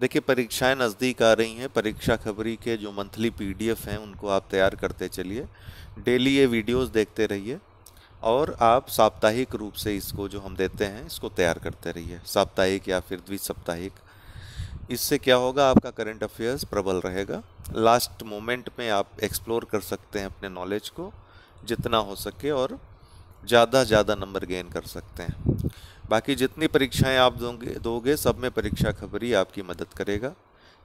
देखिए परीक्षाएं नज़दीक आ रही हैं परीक्षा खबरी के जो मंथली पीडीएफ हैं उनको आप तैयार करते चलिए डेली ये वीडियोस देखते रहिए और आप साप्ताहिक रूप से इसको जो हम देते हैं इसको तैयार करते रहिए साप्ताहिक या फिर द्विसाप्ताहिक इससे क्या होगा आपका करंट अफेयर्स प्रबल रहेगा लास्ट मोमेंट में आप एक्सप्लोर कर सकते हैं अपने नॉलेज को जितना हो सके और ज़्यादा ज़्यादा नंबर गेन कर सकते हैं बाकी जितनी परीक्षाएं आप दोगे दोगे सब में परीक्षा खबरी आपकी मदद करेगा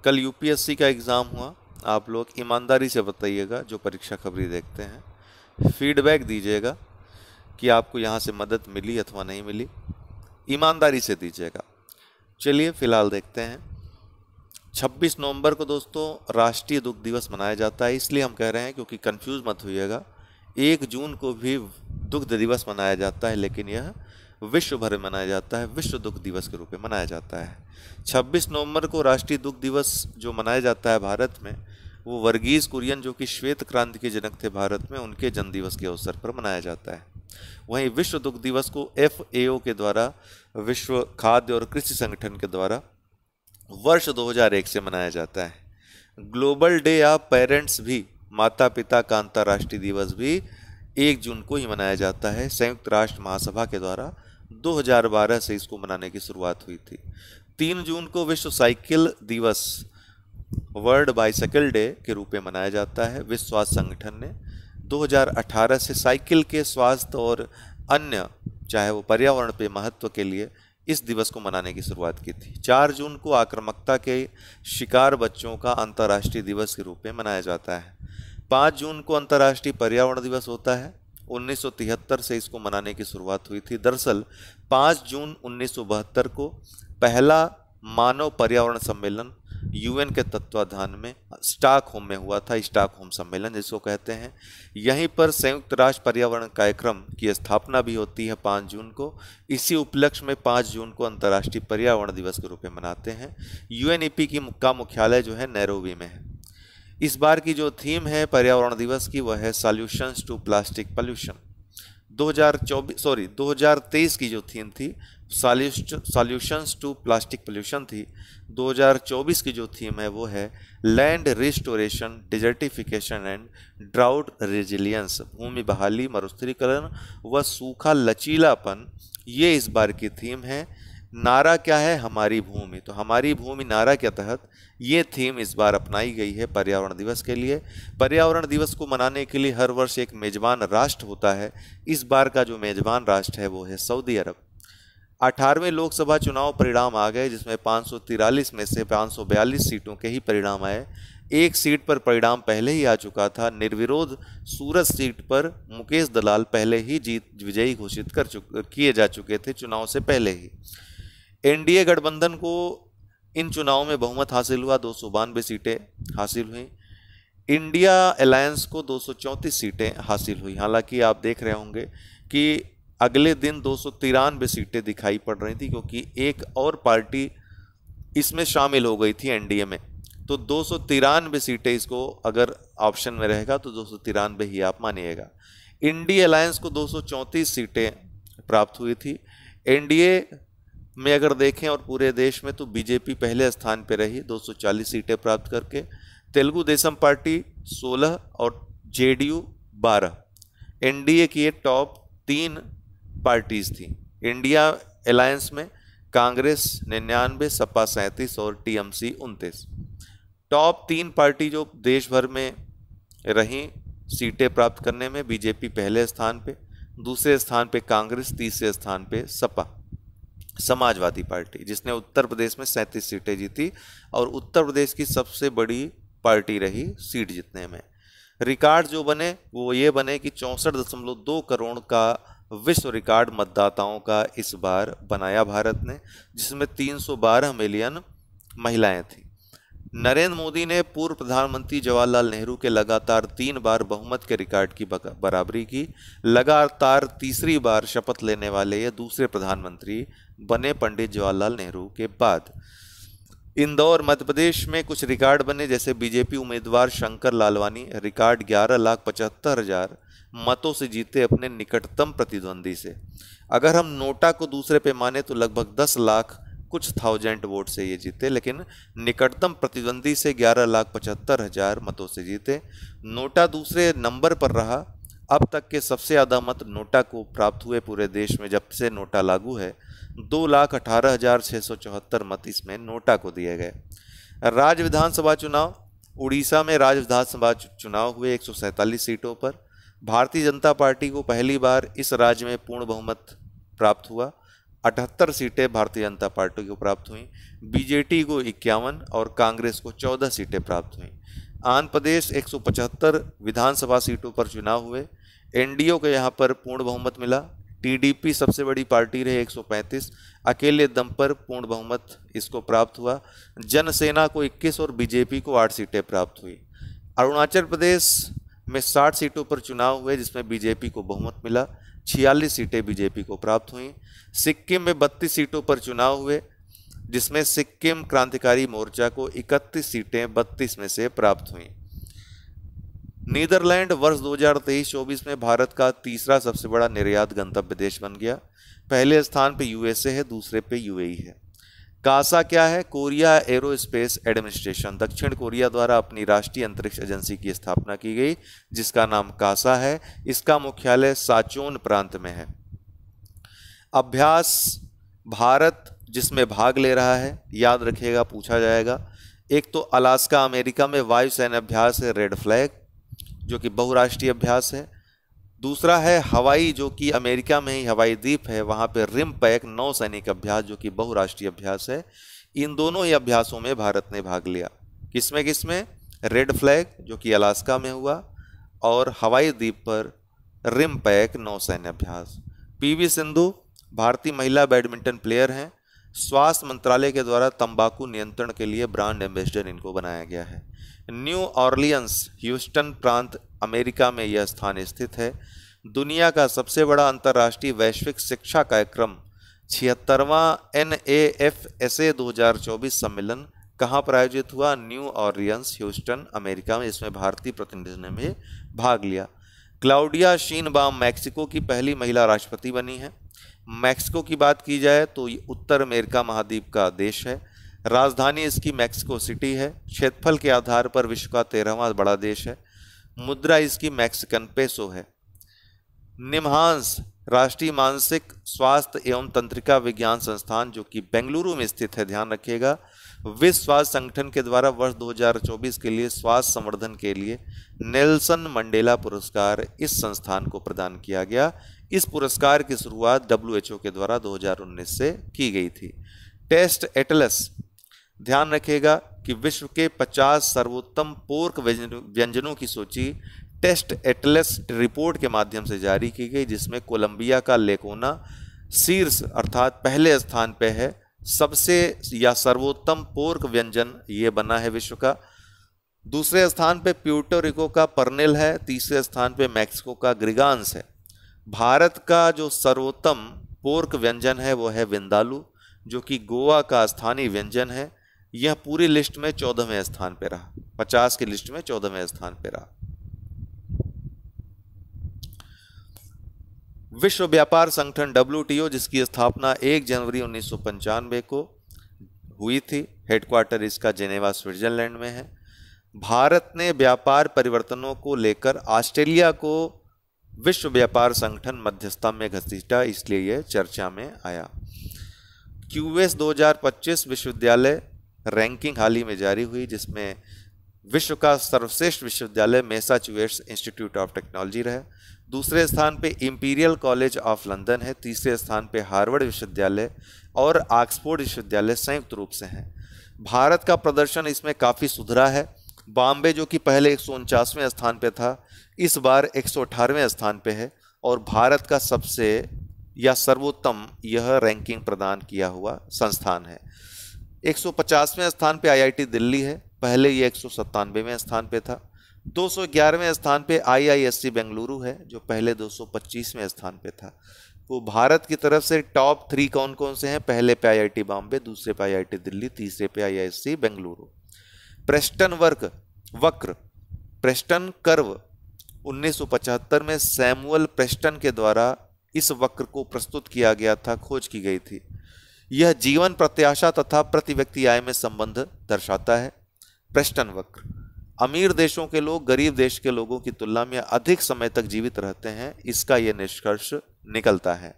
कल यूपीएससी का एग्ज़ाम हुआ आप लोग ईमानदारी से बताइएगा जो परीक्षा खबरी देखते हैं फीडबैक दीजिएगा कि आपको यहाँ से मदद मिली अथवा नहीं मिली ईमानदारी से दीजिएगा चलिए फ़िलहाल देखते हैं 26 नवंबर को दोस्तों राष्ट्रीय दुख दिवस मनाया जाता है इसलिए हम कह रहे हैं क्योंकि कंफ्यूज मत होइएगा एक जून को भी दुग्ध दिवस मनाया जाता है लेकिन यह विश्व भर में मनाया जाता है विश्व दुख दिवस के रूप में मनाया जाता है 26 नवंबर को राष्ट्रीय दुख दिवस जो मनाया जाता है भारत में वो वर्गीज कुरियन जो कि श्वेत क्रांति के जनक थे भारत में उनके जन्मदिवस के अवसर पर मनाया जाता है वहीं विश्व दुख दिवस को एफ के द्वारा विश्व खाद्य और कृषि संगठन के द्वारा वर्ष 2001 से मनाया जाता है ग्लोबल डे ऑफ पेरेंट्स भी माता पिता का अंतर्राष्ट्रीय दिवस भी एक जून को ही मनाया जाता है संयुक्त राष्ट्र महासभा के द्वारा 2012 से इसको मनाने की शुरुआत हुई थी तीन जून को विश्व साइकिल दिवस वर्ल्ड बाइसाइकिल डे के रूप में मनाया जाता है विश्व स्वास्थ्य संगठन ने 2018 से साइकिल के स्वास्थ्य और अन्य चाहे वो पर्यावरण पे महत्व के लिए इस दिवस को मनाने की शुरुआत की थी 4 जून को आक्रामकता के शिकार बच्चों का अंतर्राष्ट्रीय दिवस के रूप में मनाया जाता है 5 जून को अंतर्राष्ट्रीय पर्यावरण दिवस होता है 1973 से इसको मनाने की शुरुआत हुई थी दरअसल 5 जून 1972 को पहला मानव पर्यावरण सम्मेलन यूएन के तत्वाधान में स्टाक होम में हुआ था स्टाक होम सम्मेलन जिसको कहते हैं यहीं पर संयुक्त राष्ट्र पर्यावरण कार्यक्रम की स्थापना भी होती है 5 जून को इसी उपलक्ष्य में 5 जून को अंतर्राष्ट्रीय पर्यावरण दिवस के रूप में मनाते हैं यूएनईपी की का मुख्यालय जो है नैरोवी में है इस बार की जो थीम है पर्यावरण दिवस की वह है solutions to plastic pollution 2024 sorry 2023 की जो थीम थी सॉल्यूशंस टू प्लास्टिक पॉल्यूशन थी 2024 की जो थीम है वो है land restoration desertification and drought resilience भूमि बहाली मरुस्थलीकरण व सूखा लचीलापन ये इस बार की थीम है नारा क्या है हमारी भूमि तो हमारी भूमि नारा के तहत ये थीम इस बार अपनाई गई है पर्यावरण दिवस के लिए पर्यावरण दिवस को मनाने के लिए हर वर्ष एक मेज़बान राष्ट्र होता है इस बार का जो मेज़बान राष्ट्र है वो है सऊदी अरब अठारहवें लोकसभा चुनाव परिणाम आ गए जिसमें पाँच में से पाँच सीटों के ही परिणाम आए एक सीट पर परिणाम पहले ही आ चुका था निर्विरोध सूरत सीट पर मुकेश दलाल पहले ही जीत विजयी घोषित कर चुक किए जा चुके थे चुनाव से पहले ही एनडीए गठबंधन को इन चुनाव में बहुमत हासिल हुआ दो सीटें हासिल हुई इंडिया अलायंस को दो सीटें हासिल हुई हालांकि आप देख रहे होंगे कि अगले दिन दो सीटें दिखाई पड़ रही थी क्योंकि एक और पार्टी इसमें शामिल हो गई थी एनडीए में तो दो सीटें इसको अगर ऑप्शन में रहेगा तो दो ही आप मानिएगा इंडिया अलायंस को दो सीटें प्राप्त हुई थी एनडीए में अगर देखें और पूरे देश में तो बीजेपी पहले स्थान पर रही 240 सीटें प्राप्त करके तेलुगु देशम पार्टी 16 और जेडीयू 12 एनडीए की ये टॉप तीन पार्टीज थी इंडिया अलायंस में कांग्रेस निन्यानवे सपा सैंतीस और टीएमसी उनतीस टॉप तीन पार्टी जो देश भर में रहीं सीटें प्राप्त करने में बीजेपी पहले स्थान पे दूसरे स्थान पे कांग्रेस तीसरे स्थान पे सपा समाजवादी पार्टी जिसने उत्तर प्रदेश में सैंतीस सीटें जीती और उत्तर प्रदेश की सबसे बड़ी पार्टी रही सीट जीतने में रिकॉर्ड जो बने वो ये बने कि चौंसठ दशमलव दो करोड़ का विश्व रिकॉर्ड मतदाताओं का इस बार बनाया भारत ने जिसमें 312 मिलियन महिलाएं थीं नरेंद्र मोदी ने पूर्व प्रधानमंत्री जवाहरलाल नेहरू के लगातार तीन बार बहुमत के रिकॉर्ड की बराबरी की लगातार तीसरी बार शपथ लेने वाले ये दूसरे प्रधानमंत्री बने पंडित जवाहरलाल नेहरू के बाद इंदौर मध्य प्रदेश में कुछ रिकॉर्ड बने जैसे बीजेपी उम्मीदवार शंकर लालवानी रिकॉर्ड ग्यारह लाख पचहत्तर हजार मतों से जीते अपने निकटतम प्रतिद्वंदी से अगर हम नोटा को दूसरे पे माने तो लगभग दस लाख कुछ थाउजेंड वोट से ये जीते लेकिन निकटतम प्रतिद्वंदी से ग्यारह लाख पचहत्तर हजार मतों से जीते नोटा दूसरे नंबर पर रहा अब तक के सबसे ज़्यादा मत नोटा को प्राप्त हुए पूरे देश में जब से नोटा लागू है दो लाख अठारह हज़ार छः सौ चौहत्तर मत इसमें नोटा को दिए गए राज्य विधानसभा चुनाव उड़ीसा में राज्य विधानसभा चुनाव हुए एक सीटों पर भारतीय जनता पार्टी को पहली बार इस राज्य में पूर्ण बहुमत प्राप्त हुआ अठहत्तर सीटें भारतीय जनता पार्टी को प्राप्त हुई बीजेपी को इक्यावन और कांग्रेस को चौदह सीटें प्राप्त हुई आंध्र प्रदेश 175 विधानसभा सीटों पर चुनाव हुए एनडीओ के यहाँ पर पूर्ण बहुमत मिला टीडीपी सबसे बड़ी पार्टी रही 135 अकेले दम पर पूर्ण बहुमत इसको प्राप्त हुआ जनसेना को 21 और बीजेपी को 8 सीटें प्राप्त हुई अरुणाचल प्रदेश में 60 सीटों पर चुनाव हुए जिसमें बीजेपी को बहुमत मिला छियालीस सीटें बीजेपी को प्राप्त हुई सिक्किम में बत्तीस सीटों पर चुनाव हुए जिसमें सिक्किम क्रांतिकारी मोर्चा को इकतीस सीटें बत्तीस में से प्राप्त हुई नीदरलैंड वर्ष 2023-24 में भारत का तीसरा सबसे बड़ा निर्यात गंतव्य देश बन गया पहले स्थान पे यूएसए है दूसरे पे यूएई है कासा क्या है कोरिया एरोस्पेस एडमिनिस्ट्रेशन दक्षिण कोरिया द्वारा अपनी राष्ट्रीय अंतरिक्ष एजेंसी की स्थापना की गई जिसका नाम कासा है इसका मुख्यालय साचोन प्रांत में है अभ्यास भारत जिसमें भाग ले रहा है याद रखिएगा पूछा जाएगा एक तो अलास्का अमेरिका में वायुसेना अभ्यास है रेड फ्लैग जो कि बहुराष्ट्रीय अभ्यास है दूसरा है हवाई जो कि अमेरिका में ही हवाई द्वीप है वहाँ पर रिम पैक नौ सैनिक अभ्यास जो कि बहुराष्ट्रीय अभ्यास है इन दोनों ही अभ्यासों में भारत ने भाग लिया किसमें किसमें रेड फ्लैग जो कि अलास्का में हुआ और हवाई द्वीप पर रिम पैक नौ सैन्य अभ्यास पी सिंधु भारतीय महिला बैडमिंटन प्लेयर हैं स्वास्थ्य मंत्रालय के द्वारा तंबाकू नियंत्रण के लिए ब्रांड एम्बेसडर इनको बनाया गया है न्यू ऑर्लियंस ह्यूस्टन प्रांत अमेरिका में यह स्थान स्थित है दुनिया का सबसे बड़ा अंतर्राष्ट्रीय वैश्विक शिक्षा कार्यक्रम छिहत्तरवा N A F S A दो हज़ार चौबीस सम्मेलन कहाँ पर आयोजित हुआ न्यू ऑर्लियंस ह्यूस्टन अमेरिका में इसमें भारतीय प्रतिनिधि ने भी भाग लिया क्लाउडिया शीनबाम मैक्सिको की पहली महिला राष्ट्रपति बनी है मैक्सिको की बात की जाए तो ये उत्तर अमेरिका महाद्वीप का देश है राजधानी इसकी मैक्सिको सिटी है क्षेत्रफल के आधार पर विश्व का तेरहवा बड़ा देश है मुद्रा इसकी मैक्सिकन पेसो है निम्हांस राष्ट्रीय मानसिक स्वास्थ्य एवं तंत्रिका विज्ञान संस्थान जो कि बेंगलुरु में स्थित है ध्यान रखिएगा विश्व स्वास्थ्य संगठन के द्वारा वर्ष 2024 के लिए स्वास्थ्य संवर्धन के लिए नेल्सन मंडेला पुरस्कार इस संस्थान को प्रदान किया गया इस पुरस्कार की शुरुआत डब्ल्यू के द्वारा 2019 से की गई थी टेस्ट एटलस ध्यान रखिएगा कि विश्व के 50 सर्वोत्तम पोर्क व्यंजनों की सूची टेस्ट एटलस रिपोर्ट के माध्यम से जारी की गई जिसमें कोलंबिया का लेकोना शीर्ष अर्थात पहले स्थान पर है सबसे या सर्वोत्तम पोर्क व्यंजन ये बना है विश्व का दूसरे स्थान पे प्यूटोरिको का पर्नेल है तीसरे स्थान पे मैक्सिको का ग्रिगांस है भारत का जो सर्वोत्तम पोर्क व्यंजन है वो है विंदालू जो कि गोवा का स्थानीय व्यंजन है यह पूरी लिस्ट में चौदहवें स्थान पर रहा पचास की लिस्ट में चौदहवें स्थान पर रहा विश्व व्यापार संगठन डब्ल्यू जिसकी स्थापना 1 जनवरी उन्नीस को हुई थी हेडक्वार्टर इसका जेनेवा स्विट्जरलैंड में है भारत ने व्यापार परिवर्तनों को लेकर ऑस्ट्रेलिया को विश्व व्यापार संगठन मध्यस्थता में घसीटा इसलिए यह चर्चा में आया क्यूएस 2025 विश्वविद्यालय रैंकिंग हाल ही में जारी हुई जिसमें विश्व का सर्वश्रेष्ठ विश्वविद्यालय मेसाचुएट्स इंस्टीट्यूट ऑफ टेक्नोलॉजी रहा दूसरे स्थान पे इंपीरियल कॉलेज ऑफ लंदन है तीसरे स्थान पे हार्वर्ड विश्वविद्यालय और ऑक्सफोर्ड विश्वविद्यालय संयुक्त रूप से हैं भारत का प्रदर्शन इसमें काफ़ी सुधरा है बॉम्बे जो कि पहले एक स्थान पर था इस बार एक स्थान पर है और भारत का सबसे या सर्वोत्तम यह रैंकिंग प्रदान किया हुआ संस्थान है 150वें स्थान पे आईआईटी दिल्ली है पहले ये एक सौ स्थान पे था 211वें स्थान पे आईआईएससी बेंगलुरु है जो पहले 225वें स्थान पे था तो भारत की तरफ से टॉप थ्री कौन कौन से हैं पहले पे आईआईटी बॉम्बे दूसरे पे आईआईटी दिल्ली तीसरे पे आईआईएससी बेंगलुरु प्रेस्टन वर्क वक्र प्रेस्टन कर्व उन्नीस में सैमुअल प्रेस्टन के द्वारा इस वक्र को प्रस्तुत किया गया था खोज की गई थी यह जीवन प्रत्याशा तथा प्रति व्यक्ति आय में संबंध दर्शाता है प्रश्न वक्र अमीर देशों के लोग गरीब देश के लोगों की तुलना में अधिक समय तक जीवित रहते हैं इसका यह निष्कर्ष निकलता है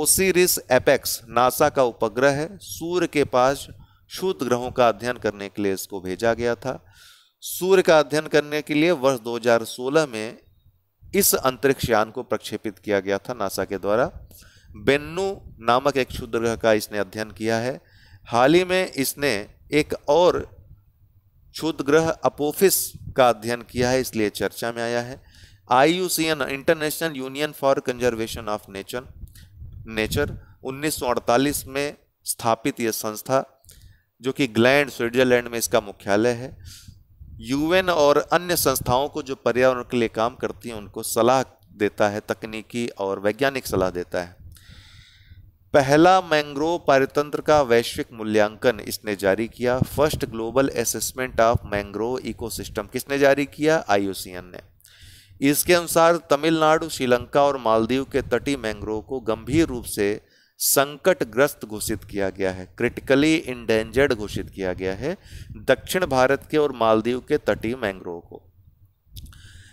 ओसिरिस एपेक्स नासा का उपग्रह है सूर्य के पास क्षुद्र ग्रहों का अध्ययन करने के लिए इसको भेजा गया था सूर्य का अध्ययन करने के लिए वर्ष 2016 में इस अंतरिक्ष यान को प्रक्षेपित किया गया था नासा के द्वारा बेन्नू नामक एक ग्रह का इसने अध्ययन किया है हाल ही में इसने एक और क्षुद्रग्रह अपोफिस का अध्ययन किया है इसलिए चर्चा में आया है I International Union for Conservation of Nature nature 1948 में स्थापित यह संस्था जो कि ग्लैंड स्विट्जरलैंड में इसका मुख्यालय है यूएन और अन्य संस्थाओं को जो पर्यावरण के लिए काम करती हैं उनको सलाह देता है तकनीकी और वैज्ञानिक सलाह देता है पहला मैंग्रोव पारितंत्र का वैश्विक मूल्यांकन इसने जारी किया first global assessment of mangrove ecosystem किसने जारी किया आईयूसीएन ने इसके अनुसार तमिलनाडु श्रीलंका और मालदीव के तटीय मैंग्रोव को गंभीर रूप से संकटग्रस्त घोषित किया गया है क्रिटिकली इंडेंजर्ड घोषित किया गया है दक्षिण भारत के और मालदीव के तटीय मैंग्रोव को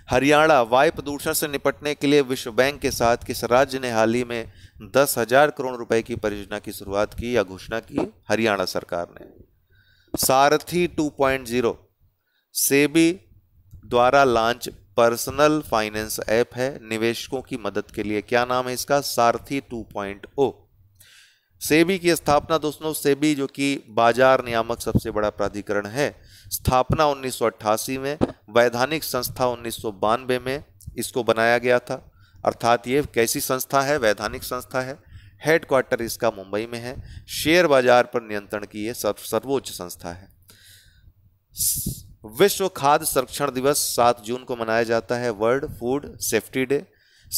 हरियाणा वायु प्रदूषण से निपटने के लिए विश्व बैंक के साथ किस राज्य ने हाल ही में दस हजार करोड़ रुपए की परियोजना की शुरुआत की या घोषणा की हरियाणा सरकार ने सारथी 2.0 सेबी द्वारा लॉन्च पर्सनल फाइनेंस ऐप है निवेशकों की मदद के लिए क्या नाम है इसका सारथी 2.0 सेबी की स्थापना दोस्तों सेबी जो कि बाजार नियामक सबसे बड़ा प्राधिकरण है स्थापना 1988 में वैधानिक संस्था उन्नीस में इसको बनाया गया था अर्थात ये कैसी संस्था है वैधानिक संस्था है हेडक्वार्टर इसका मुंबई में है शेयर बाजार पर नियंत्रण की यह सर्व सर्वोच्च संस्था है विश्व खाद्य संरक्षण दिवस 7 जून को मनाया जाता है वर्ल्ड फूड सेफ्टी डे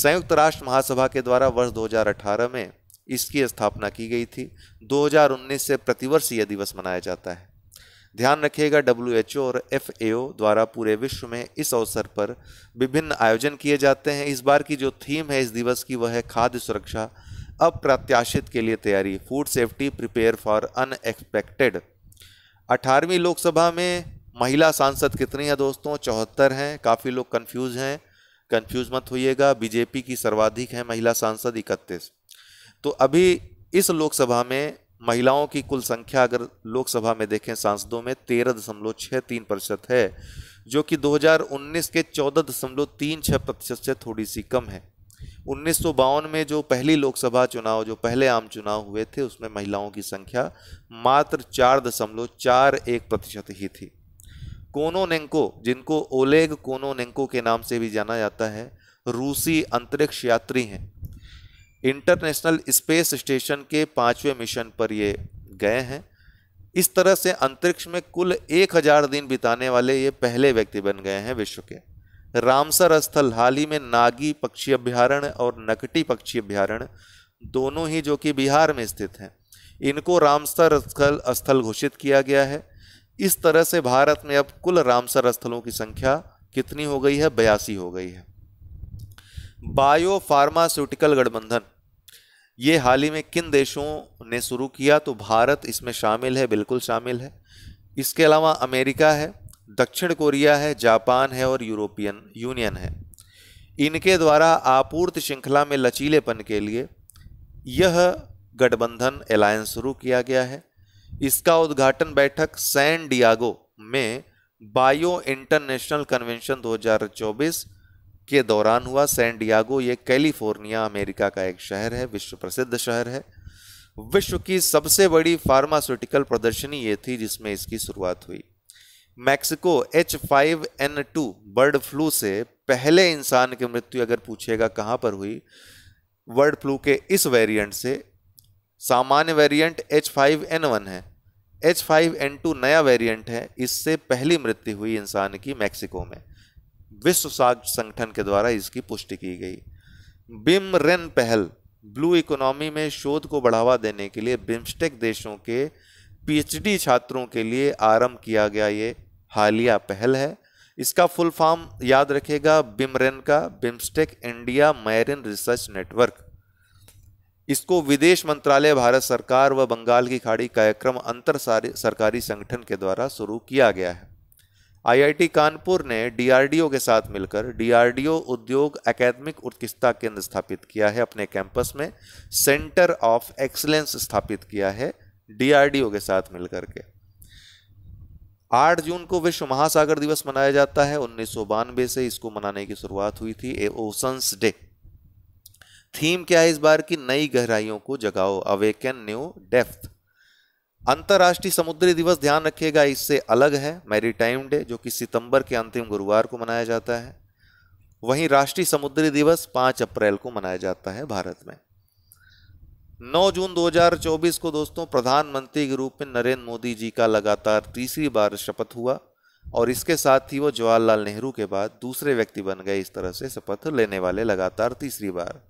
संयुक्त राष्ट्र महासभा के द्वारा वर्ष 2018 में इसकी स्थापना की गई थी 2019 से प्रतिवर्ष यह दिवस मनाया जाता है ध्यान रखिएगा डब्ल्यू और एफ द्वारा पूरे विश्व में इस अवसर पर विभिन्न आयोजन किए जाते हैं इस बार की जो थीम है इस दिवस की वह है खाद्य सुरक्षा अप्रत्याशित के लिए तैयारी food safety prepare for unexpected अठारहवीं लोकसभा में महिला सांसद कितनी है दोस्तों चौहत्तर हैं काफ़ी लोग कन्फ्यूज हैं कन्फ्यूज मत होइएगा बीजेपी की सर्वाधिक है महिला सांसद इकतीस तो अभी इस लोकसभा में महिलाओं की कुल संख्या अगर लोकसभा में देखें सांसदों में तेरह दशमलव छः तीन प्रतिशत है जो कि 2019 के चौदह दशमलव तीन छः प्रतिशत से थोड़ी सी कम है उन्नीस में जो पहली लोकसभा चुनाव जो पहले आम चुनाव हुए थे उसमें महिलाओं की संख्या मात्र चार दशमलव चार एक प्रतिशत ही थी कोनोनेंको जिनको ओलेग कोनोनेंको के नाम से भी जाना जाता है रूसी अंतरिक्ष यात्री हैं इंटरनेशनल स्पेस स्टेशन के पाँचवें मिशन पर ये गए हैं इस तरह से अंतरिक्ष में कुल एक हजार दिन बिताने वाले ये पहले व्यक्ति बन गए हैं विश्व के रामसर स्थल हाल ही में नागी पक्षी अभ्यारण्य और नकटी पक्षी अभ्यारण्य दोनों ही जो कि बिहार में स्थित हैं इनको रामसर स्थल स्थल घोषित किया गया है इस तरह से भारत में अब कुल रामसर स्थलों की संख्या कितनी हो गई है बयासी हो गई है बायो फार्मास्यूटिकल गठबंधन ये हाल ही में किन देशों ने शुरू किया तो भारत इसमें शामिल है बिल्कुल शामिल है इसके अलावा अमेरिका है दक्षिण कोरिया है जापान है और यूरोपियन यूनियन है इनके द्वारा आपूर्ति श्रृंखला में लचीलेपन के लिए यह गठबंधन अलायंस शुरू किया गया है इसका उद्घाटन बैठक सैन डियागो में बायो इंटरनेशनल कन्वेंशन 2024 के दौरान हुआ सैन डियागो ये कैलिफोर्निया अमेरिका का एक शहर है विश्व प्रसिद्ध शहर है विश्व की सबसे बड़ी फार्मास्यूटिकल प्रदर्शनी ये थी जिसमें इसकी शुरुआत हुई Mexico H five N two bird flu से पहले इंसान की मृत्यु अगर पूछेगा कहाँ पर हुई बर्ड फ्लू के इस वेरिएंट से सामान्य variant H five N one है एच फाइव एन टू नया वेरिएंट है इससे पहली मृत्यु हुई इंसान की मैक्सिको में विश्व स्वास्थ्य संगठन के द्वारा इसकी पुष्टि की गई बिम रेन पहल ब्लू इकोनॉमी में शोध को बढ़ावा देने के लिए बिम्स्टेक देशों के पीएचडी छात्रों के लिए आरंभ किया गया ये हालिया पहल है इसका फुल फॉर्म याद रखेगा बिमरेन का BIMSTEC India marine research network इसको विदेश मंत्रालय भारत सरकार व बंगाल की खाड़ी कार्यक्रम अंतर सरकारी संगठन के द्वारा शुरू किया गया है आईआईटी कानपुर ने डीआरडीओ के साथ मिलकर डीआरडीओ उद्योग अकेदमिक उत्कृष्टता केंद्र स्थापित किया है अपने कैंपस में सेंटर ऑफ एक्सलेंस स्थापित किया है डीआरडीओ के साथ मिलकर के 8 जून को विश्व महासागर दिवस मनाया जाता है उन्नीस से इसको मनाने की शुरुआत हुई थी ए डे थीम क्या है इस बार की नई गहराइयों को जगाओ अवेकन न्यू डेफ्थ अंतर्राष्ट्रीय समुद्री दिवस ध्यान रखिएगा इससे अलग है मैरीटाइम डे जो कि सितंबर के अंतिम गुरुवार को मनाया जाता है वहीं राष्ट्रीय समुद्री दिवस 5 अप्रैल को मनाया जाता है भारत में 9 जून 2024 को दोस्तों प्रधानमंत्री के रूप में नरेंद्र मोदी जी का लगातार तीसरी बार शपथ हुआ और इसके साथ ही वो जवाहरलाल नेहरू के बाद दूसरे व्यक्ति बन गए इस तरह से शपथ लेने वाले लगातार तीसरी बार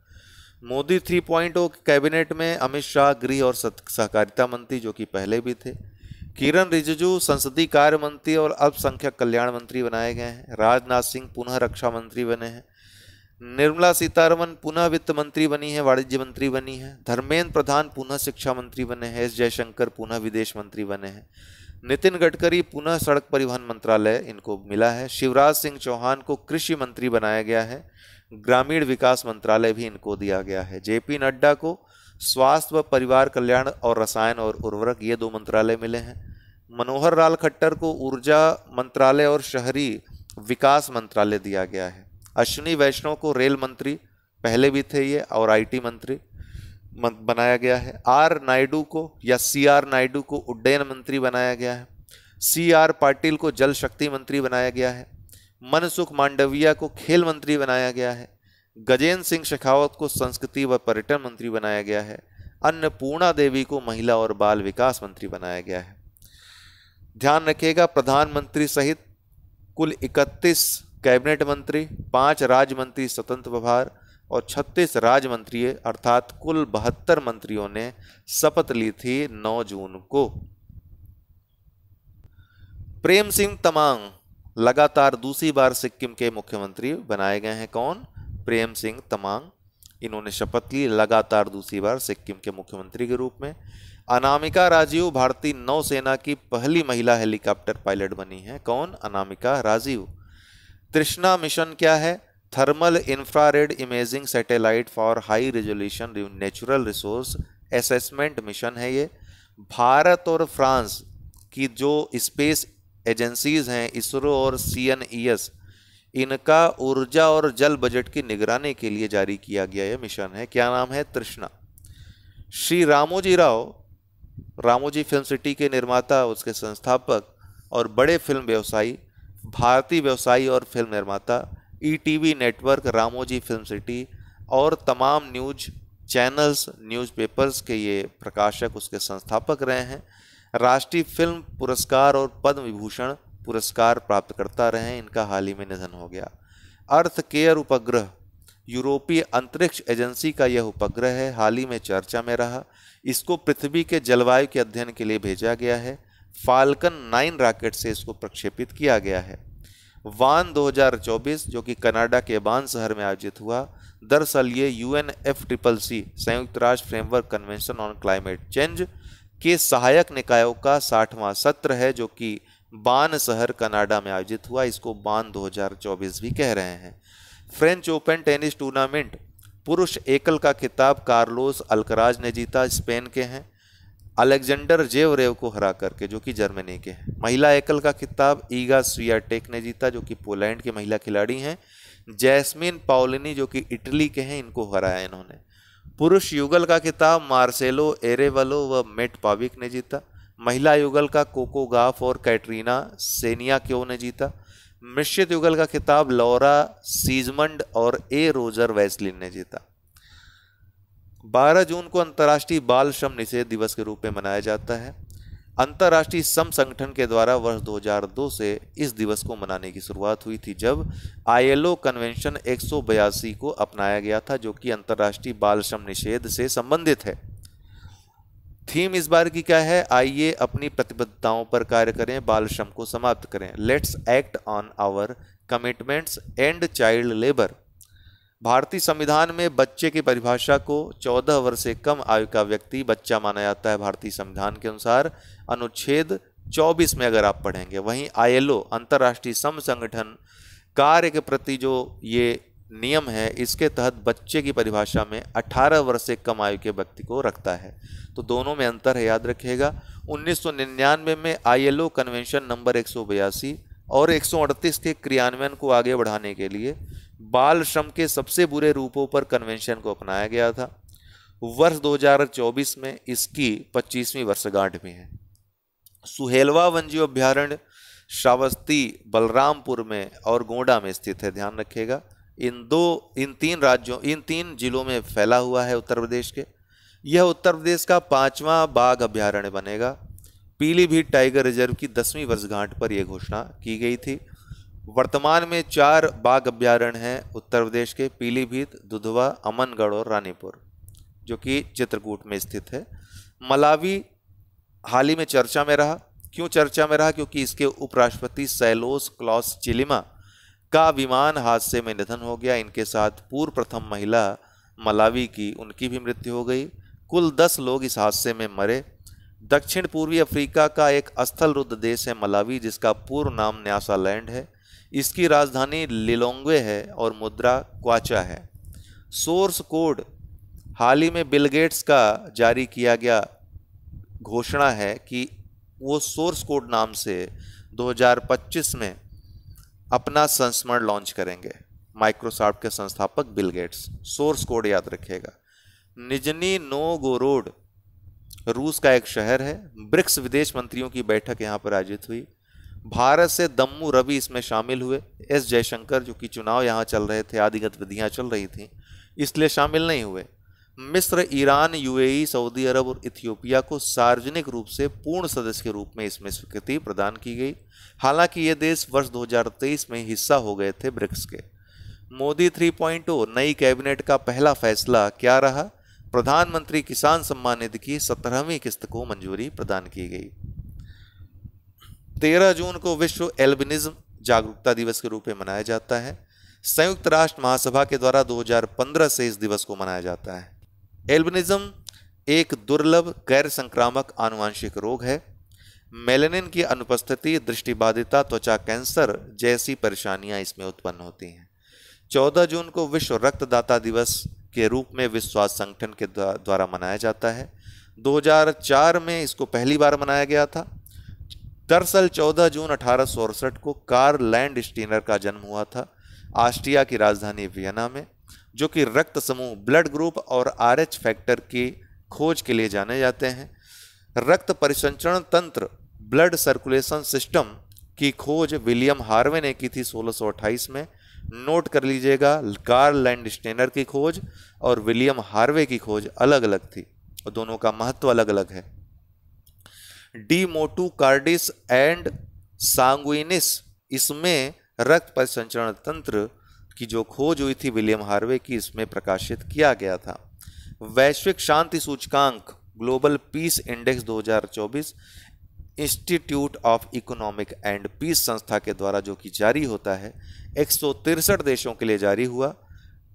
मोदी थ्री ओ कैबिनेट में अमित शाह गृह और सहकारिता मंत्री जो कि पहले भी थे किरण रिजिजू संसदीय कार्य मंत्री और अल्पसंख्यक कल्याण मंत्री बनाए गए हैं राजनाथ सिंह पुनः रक्षा मंत्री बने हैं निर्मला सीतारमन पुनः वित्त मंत्री बनी है वाणिज्य मंत्री बनी है धर्मेंद्र प्रधान पुनः शिक्षा मंत्री बने हैं एस जयशंकर पुनः विदेश मंत्री बने हैं नितिन गडकरी पुनः सड़क परिवहन मंत्रालय इनको मिला है शिवराज सिंह चौहान को कृषि मंत्री बनाया गया है ग्रामीण विकास मंत्रालय भी इनको दिया गया है जेपी नड्डा को स्वास्थ्य व परिवार कल्याण और रसायन और उर्वरक ये दो मंत्रालय मिले हैं मनोहर लाल खट्टर को ऊर्जा मंत्रालय और शहरी विकास मंत्रालय दिया गया है अश्विनी वैष्णव को रेल मंत्री पहले भी थे ये और आईटी मंत्री बनाया गया है आर नायडू को या सी आर नायडू को उड्डयन मंत्री बनाया गया है सी आर पाटिल को जल शक्ति मंत्री बनाया गया है मनसुख मांडविया को खेल मंत्री बनाया गया है गजेंद्र सिंह शेखावत को संस्कृति व पर्यटन मंत्री बनाया गया है अन्नपूर्णा देवी को महिला और बाल विकास मंत्री बनाया गया है ध्यान रखिएगा प्रधानमंत्री सहित कुल 31 कैबिनेट मंत्री पांच राज्य मंत्री स्वतंत्र प्रभार और 36 राज्य मंत्री अर्थात कुल बहत्तर मंत्रियों ने शपथ ली थी 9 जून को प्रेम सिंह तमांग लगातार दूसरी बार सिक्किम के मुख्यमंत्री बनाए गए हैं कौन प्रेम सिंह तमांग इन्होंने शपथ ली लगातार दूसरी बार सिक्किम के मुख्यमंत्री के रूप में अनामिका राजीव भारतीय नौसेना की पहली महिला हेलीकॉप्टर पायलट बनी है कौन अनामिका राजीव तृष्णा मिशन क्या है thermal infrared imaging satellite for high resolution natural resource assessment mission है ये भारत और फ्रांस की जो स्पेस एजेंसीज हैं इसरो और सी e इनका ऊर्जा और जल बजट की निगरानी के लिए जारी किया गया यह मिशन है क्या नाम है तृष्णा श्री रामोजी राव रामोजी फिल्म सिटी के निर्माता उसके संस्थापक और बड़े फिल्म व्यवसायी भारतीय व्यवसायी और फिल्म निर्माता ETV e network Ramoji film city और तमाम न्यूज चैनल्स न्यूज़पेपर्स के ये प्रकाशक उसके संस्थापक रहे हैं राष्ट्रीय फिल्म पुरस्कार और पद्म विभूषण पुरस्कार प्राप्त करता रहे इनका हाल ही में निधन हो गया अर्थ केयर उपग्रह यूरोपीय अंतरिक्ष एजेंसी का यह उपग्रह है हाल ही में चर्चा में रहा इसको पृथ्वी के जलवायु के अध्ययन के लिए भेजा गया है फाल्कन नाइन रॉकेट से इसको प्रक्षेपित किया गया है वान 2024 जो कि कनाडा के वान शहर में आयोजित हुआ दरअसल ये U N F triple C संयुक्त राष्ट्र framework convention on climate change के सहायक निकायों का साठवां सत्र है जो कि बान शहर कनाडा में आयोजित हुआ इसको बान 2024 भी कह रहे हैं फ्रेंच ओपन टेनिस टूर्नामेंट पुरुष एकल का खिताब कार्लोस अल्कराज ने जीता स्पेन के हैं अलेक्जेंडर जेवरेव को हरा करके जो कि जर्मनी के हैं महिला एकल का खिताब ईगा स्वियाटेक ने जीता जो कि पोलैंड की महिला खिलाड़ी हैं जैस्मिन पाओलिनी जो कि इटली के हैं इनको हराया इन्होंने पुरुष युगल का किताब मार्सेलो एरेवलो व मेट पाविक ने जीता महिला युगल का कोको गाफ और कैटरीना सेनिया क्यो ने जीता मिश्रित युगल का किताब लौरा सीजमंड और ए रोजर वैसलिन ने जीता 12 जून को अंतर्राष्ट्रीय बाल श्रम निषेध दिवस के रूप में मनाया जाता है अंतर्राष्ट्रीय सम संगठन के द्वारा वर्ष 2002 से इस दिवस को मनाने की शुरुआत हुई थी जब आईएलओ कन्वेंशन एक को अपनाया गया था जो कि अंतर्राष्ट्रीय बाल श्रम निषेध से संबंधित है थीम इस बार की क्या है आइए अपनी प्रतिबद्धताओं पर कार्य करें बाल श्रम को समाप्त करें let's act on our commitments and child labour भारतीय संविधान में बच्चे की परिभाषा को 14 वर्ष से कम आयु का व्यक्ति बच्चा माना जाता है भारतीय संविधान के अनुसार अनुच्छेद 24 में अगर आप पढ़ेंगे वहीं आईएलओ अंतर्राष्ट्रीय सम संगठन कार्य के प्रति जो ये नियम है इसके तहत बच्चे की परिभाषा में 18 वर्ष से कम आयु के व्यक्ति को रखता है तो दोनों में अंतर है याद रखिएगा उन्नीस में आई कन्वेंशन नंबर एक और 138 के क्रियान्वयन को आगे बढ़ाने के लिए बाल श्रम के सबसे बुरे रूपों पर कन्वेंशन को अपनाया गया था वर्ष 2024 में इसकी 25वीं वर्षगांठ भी है सुहेलवा वंजीय अभ्यारण्य श्रावस्ती बलरामपुर में और गोंडा में स्थित है ध्यान रखिएगा इन दो इन तीन राज्यों इन तीन जिलों में फैला हुआ है उत्तर प्रदेश के यह उत्तर प्रदेश का पांचवा बाघ अभ्यारण्य बनेगा पीलीभीत टाइगर रिजर्व की दसवीं वर्षगांठ पर यह घोषणा की गई थी वर्तमान में चार बाघ अभ्यारण्य हैं उत्तर प्रदेश के पीलीभीत दुधवा अमनगढ़ और रानीपुर जो कि चित्रकूट में स्थित है मलावी हाल ही में चर्चा में रहा क्यों चर्चा में रहा क्योंकि इसके उपराष्ट्रपति सैलोस क्लॉस चिलिमा का विमान हादसे में निधन हो गया इनके साथ पूर्व प्रथम महिला मलावी की उनकी भी मृत्यु हो गई कुल दस लोग इस हादसे में मरे दक्षिण पूर्वी अफ्रीका का एक स्थल रुद्ध देश है मलावी जिसका पूर्व नाम न्यासालैंड है इसकी राजधानी लिलोंगवे है और मुद्रा क्वाचा है सोर्स कोड हाल ही में बिल गेट्स का जारी किया गया घोषणा है कि वो सोर्स कोड नाम से 2025 में अपना संस्मरण लॉन्च करेंगे माइक्रोसॉफ्ट के संस्थापक बिल गेट्स सोर्स कोड याद रखेगा निजनी नो गोरोड रूस का एक शहर है ब्रिक्स विदेश मंत्रियों की बैठक यहाँ पर आयोजित हुई भारत से दम्मू रवि इसमें शामिल हुए एस जयशंकर जो कि चुनाव यहाँ चल रहे थे आदि गतिविधियाँ चल रही थी इसलिए शामिल नहीं हुए मिस्र ईरान यूएई सऊदी अरब और इथियोपिया को सार्वजनिक रूप से पूर्ण सदस्य के रूप में इसमें स्वीकृति प्रदान की गई हालांकि ये देश वर्ष 2023 में हिस्सा हो गए थे ब्रिक्स के मोदी 3.0 नई कैबिनेट का पहला फैसला क्या रहा प्रधानमंत्री किसान सम्मान निधि की सत्रहवीं किस्त को मंजूरी प्रदान की गई तेरह जून को विश्व एल्बिनिज्म जागरूकता दिवस के रूप में मनाया जाता है संयुक्त राष्ट्र महासभा के द्वारा 2015 से इस दिवस को मनाया जाता है एल्बिनिज्म एक दुर्लभ गैर संक्रामक आनुवंशिक रोग है मेलेनिन की अनुपस्थिति दृष्टिबाधिता त्वचा कैंसर जैसी परेशानियां इसमें उत्पन्न होती हैं 14 जून को विश्व रक्तदाता दिवस के रूप में विश्वास संगठन के द्वारा मनाया जाता है 2004 में इसको पहली बार मनाया गया था दरअसल 14 जून अठारह को कार लैंड स्टीनर का जन्म हुआ था ऑस्ट्रिया की राजधानी वियना में जो कि रक्त समूह ब्लड ग्रुप और आरएच फैक्टर की खोज के लिए जाने जाते हैं रक्त परिसंचरण तंत्र ब्लड सर्कुलेशन सिस्टम की खोज विलियम हार्वे ने की थी सोलह में नोट कर लीजिएगा कार्ल स्टेनर की खोज और विलियम हार्वे की खोज अलग अलग थी और दोनों का महत्व अलग अलग है डी मोटू कार्डिस एंड सांगुइनिस इसमें रक्त परिसंचरण तंत्र की जो खोज हुई थी विलियम हार्वे की इसमें प्रकाशित किया गया था वैश्विक शांति सूचकांक global peace index 2024 Institute of Economic and Peace संस्था के द्वारा जो कि जारी होता है एक देशों के लिए जारी हुआ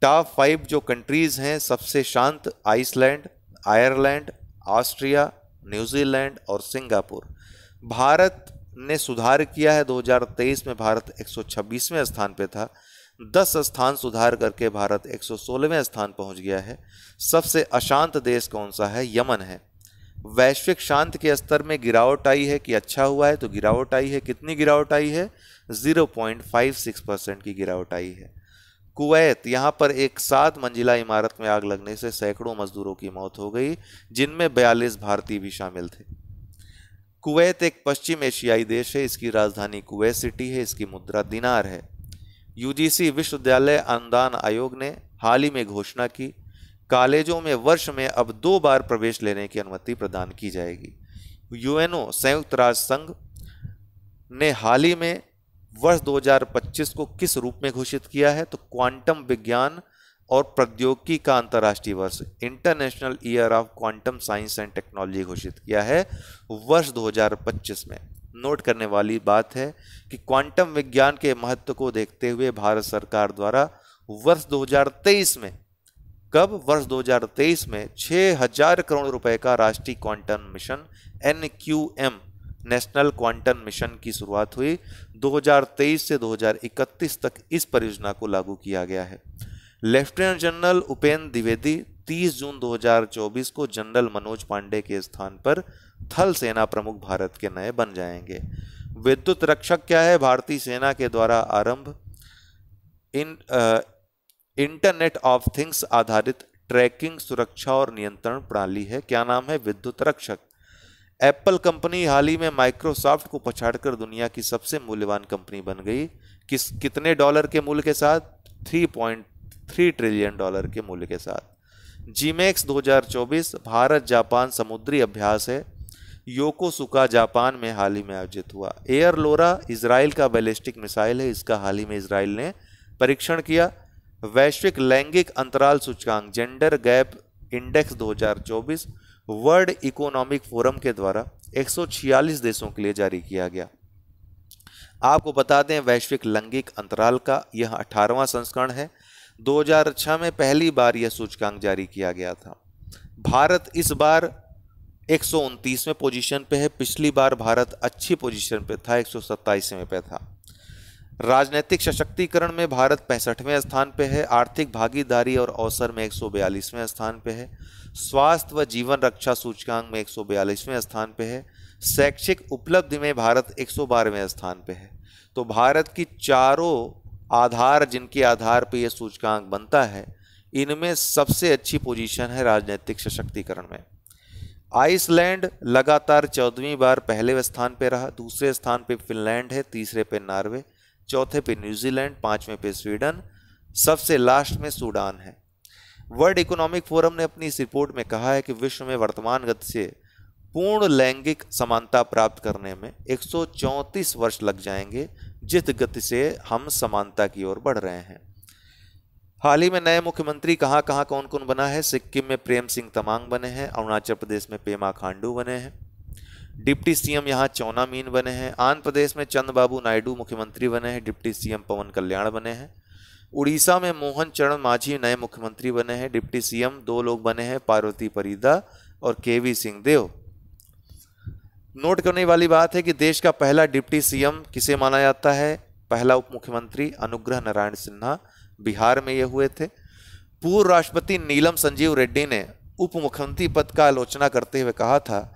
टॉप फाइव जो कंट्रीज़ हैं सबसे शांत आइसलैंड आयरलैंड ऑस्ट्रिया न्यूजीलैंड और सिंगापुर भारत ने सुधार किया है 2023 में भारत 126वें स्थान पर था 10 स्थान सुधार करके भारत 116वें स्थान पहुंच गया है सबसे अशांत देश कौन सा है यमन है वैश्विक शांत के स्तर में गिरावट आई है कि अच्छा हुआ है तो गिरावट आई है कितनी गिरावट आई है 0.56 परसेंट की गिरावट आई है कुवैत यहाँ पर एक सात मंजिला इमारत में आग लगने से सैकड़ों मजदूरों की मौत हो गई जिनमें बयालीस भारतीय भी शामिल थे कुवैत एक पश्चिम एशियाई देश है इसकी राजधानी कुवैत सिटी है इसकी मुद्रा दिनार है यूजीसी विश्वविद्यालय अनुदान आयोग ने हाल ही में घोषणा की कॉलेजों में वर्ष में अब दो बार प्रवेश लेने की अनुमति प्रदान की जाएगी यूएनओ संयुक्त राष्ट्र संघ ने हाल ही में वर्ष 2025 को किस रूप में घोषित किया है तो क्वांटम विज्ञान और प्रौद्योगिकी का अंतर्राष्ट्रीय वर्ष International Year of Quantum Science and Technology घोषित किया है वर्ष 2025 में नोट करने वाली बात है कि क्वांटम विज्ञान के महत्व को देखते हुए भारत सरकार द्वारा वर्ष 2023 में कब वर्ष 2023 में 6000 करोड़ रुपए का राष्ट्रीय quantum mission N national quantum mission की शुरुआत हुई 2023 से 2031 तक इस परियोजना को लागू किया गया है लेफ्टिनेंट जनरल उपेंद्र द्विवेदी 30 जून 2024 को जनरल मनोज पांडे के स्थान पर थल सेना प्रमुख भारत के नए बन जाएंगे विद्युत रक्षक क्या है भारतीय सेना के द्वारा आरंभ इन इंटरनेट ऑफ थिंग्स आधारित ट्रैकिंग सुरक्षा और नियंत्रण प्रणाली है क्या नाम है विद्युत रक्षक एप्पल कंपनी हाल ही में माइक्रोसॉफ्ट को पछाड़कर दुनिया की सबसे मूल्यवान कंपनी बन गई किस कितने डॉलर के मूल्य के साथ 3.3 ट्रिलियन डॉलर के मूल्य के साथ जीमेक्स 2024 भारत जापान समुद्री अभ्यास है योकोसुका जापान में हाल ही में आयोजित हुआ एयर लोरा इसराइल का बैलिस्टिक मिसाइल है इसका हाल ही में इसराइल ने परीक्षण किया वैश्विक लैंगिक अंतराल सूचकांक gender gap index 2024 World Economic Forum के द्वारा 146 देशों के लिए जारी किया गया आपको बता दें वैश्विक लैंगिक अंतराल का यह 18वां संस्करण है 2006 में पहली बार यह सूचकांक जारी किया गया था भारत इस बार एक सौ पोजीशन पे है पिछली बार भारत अच्छी पोजीशन पे था एक सत्ताईसवें पे था राजनीतिक सशक्तिकरण में भारत पैंसठवें स्थान पर है आर्थिक भागीदारी और अवसर में एक स्थान पर है स्वास्थ्य व जीवन रक्षा सूचकांक में एक स्थान पर है शैक्षिक उपलब्धि में भारत एक स्थान पर है तो भारत की चारों आधार जिनके आधार पर यह सूचकांक बनता है इनमें सबसे अच्छी पोजीशन है राजनीतिक सशक्तिकरण में आइसलैंड लगातार चौदहवीं बार पहले स्थान पर रहा दूसरे स्थान पर फिनलैंड है तीसरे पे नॉर्वे चौथे पे न्यूजीलैंड पांचवें पे स्वीडन सबसे लास्ट में सूडान है वर्ल्ड इकोनॉमिक फोरम ने अपनी इस रिपोर्ट में कहा है कि विश्व में वर्तमान गति से पूर्ण लैंगिक समानता प्राप्त करने में 134 वर्ष लग जाएंगे जिस गति से हम समानता की ओर बढ़ रहे हैं हाल ही में नए मुख्यमंत्री कहाँ कहाँ कौन कौन बना है सिक्किम में प्रेम सिंह तमांग बने हैं अरुणाचल प्रदेश में पेमा खांडू बने हैं डिप्टी सीएम यहाँ चौना मीन बने हैं आंध्र प्रदेश में चंद्रबाबू नायडू मुख्यमंत्री बने हैं डिप्टी सीएम पवन कल्याण बने हैं उड़ीसा में मोहन चरण माझी नए मुख्यमंत्री बने हैं डिप्टी सीएम दो लोग बने हैं पार्वती परिदा और के वी सिंहदेव नोट करने वाली बात है कि देश का पहला डिप्टी सीएम किसे माना जाता है पहला उप मुख्यमंत्री अनुग्रह नारायण सिन्हा बिहार में ये हुए थे पूर्व राष्ट्रपति नीलम संजीव रेड्डी ने उप मुख्यमंत्री पद का आलोचना करते हुए कहा था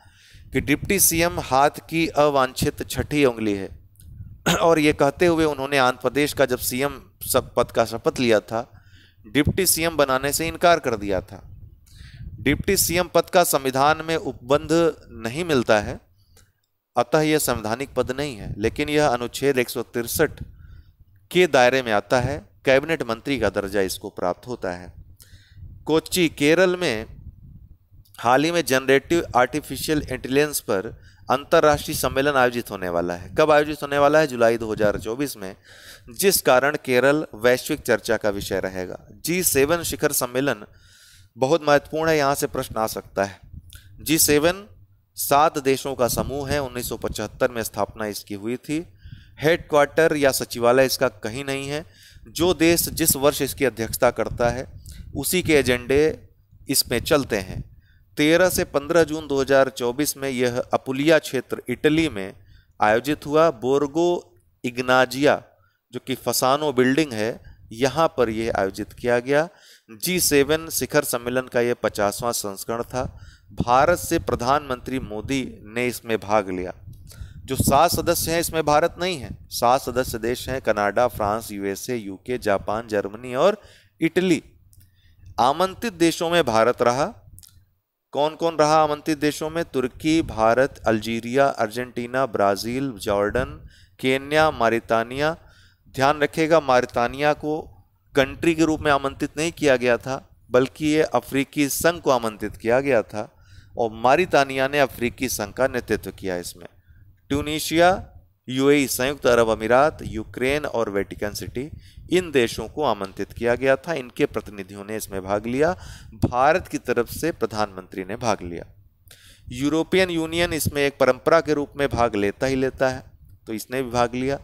कि डिप्टी सीएम हाथ की अवांछित छठी उंगली है और ये कहते हुए उन्होंने आंध्र प्रदेश का जब सीएम सब पद का शपथ लिया था डिप्टी सीएम बनाने से इनकार कर दिया था डिप्टी सीएम पद का संविधान में उपबंध नहीं मिलता है अतः यह संवैधानिक पद नहीं है लेकिन यह अनुच्छेद एक के दायरे में आता है कैबिनेट मंत्री का दर्जा इसको प्राप्त होता है कोच्चि केरल में हाल ही में जनरेटिव आर्टिफिशियल इंटेलिजेंस पर अंतर्राष्ट्रीय सम्मेलन आयोजित होने वाला है कब आयोजित होने वाला है जुलाई 2024 में जिस कारण केरल वैश्विक चर्चा का विषय रहेगा जी सेवन शिखर सम्मेलन बहुत महत्वपूर्ण है यहाँ से प्रश्न आ सकता है जी सेवन सात देशों का समूह है 1975 में स्थापना इसकी हुई थी हेडक्वार्टर या सचिवालय इसका कहीं नहीं है जो देश जिस वर्ष इसकी अध्यक्षता करता है उसी के एजेंडे इसमें चलते हैं 13 से 15 जून 2024 में यह अपुलिया क्षेत्र इटली में आयोजित हुआ बोर्गो इग्नाजिया जो कि फसानो बिल्डिंग है यहाँ पर यह आयोजित किया गया जी सेवन शिखर सम्मेलन का यह पचासवां संस्करण था भारत से प्रधानमंत्री मोदी ने इसमें भाग लिया जो सात सदस्य हैं इसमें भारत नहीं है सात सदस्य देश हैं Canada France USA UK Japan Germany और इटली आमंत्रित देशों में भारत रहा कौन कौन रहा आमंत्रित देशों में तुर्की Bharat Algeria Argentina Brazil Jordan Kenya Mauritania ध्यान रखेगा मारितानिया को कंट्री के रूप में आमंत्रित नहीं किया गया था बल्कि ये अफ्रीकी संघ को आमंत्रित किया गया था और मारितानिया ने अफ्रीकी संघ का नेतृत्व किया इसमें ट्यूनीशिया यूएई संयुक्त अरब अमीरात यूक्रेन और वेटिकन सिटी इन देशों को आमंत्रित किया गया था इनके प्रतिनिधियों ने इसमें भाग लिया भारत की तरफ से प्रधानमंत्री ने भाग लिया यूरोपियन यूनियन इसमें एक परंपरा के रूप में भाग लेता ही लेता है तो इसने भी भाग लिया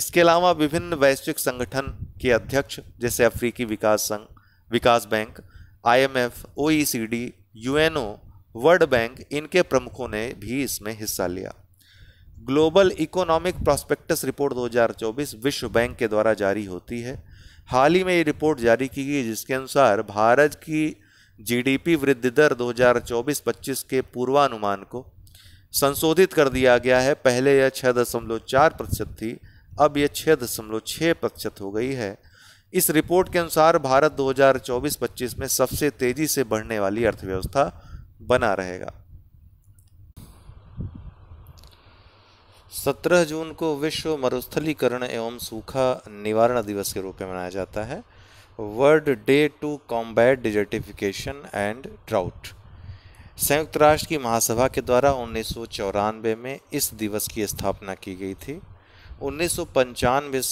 इसके अलावा विभिन्न वैश्विक संगठन के अध्यक्ष जैसे अफ्रीकी विकास संघ विकास bank IMF, OECD, UNO World Bank इनके प्रमुखों ने भी इसमें हिस्सा लिया ग्लोबल इकोनॉमिक प्रॉस्पेक्टस रिपोर्ट 2024 विश्व बैंक के द्वारा जारी होती है हाल ही में ये रिपोर्ट जारी की गई जिसके अनुसार भारत की जीडीपी वृद्धि दर 2024-25 के पूर्वानुमान को संशोधित कर दिया गया है पहले यह छः दशमलव चार प्रतिशत थी अब यह छः दशमलव छः प्रतिशत हो गई है इस रिपोर्ट के अनुसार भारत 2024-25 में सबसे तेज़ी से बढ़ने वाली अर्थव्यवस्था बना रहेगा सत्रह जून को विश्व मरुस्थलीकरण एवं सूखा निवारण दिवस के रूप में मनाया जाता है World Day to Combat Desertification and Drought संयुक्त राष्ट्र की महासभा के द्वारा उन्नीस में इस दिवस की स्थापना की गई थी उन्नीस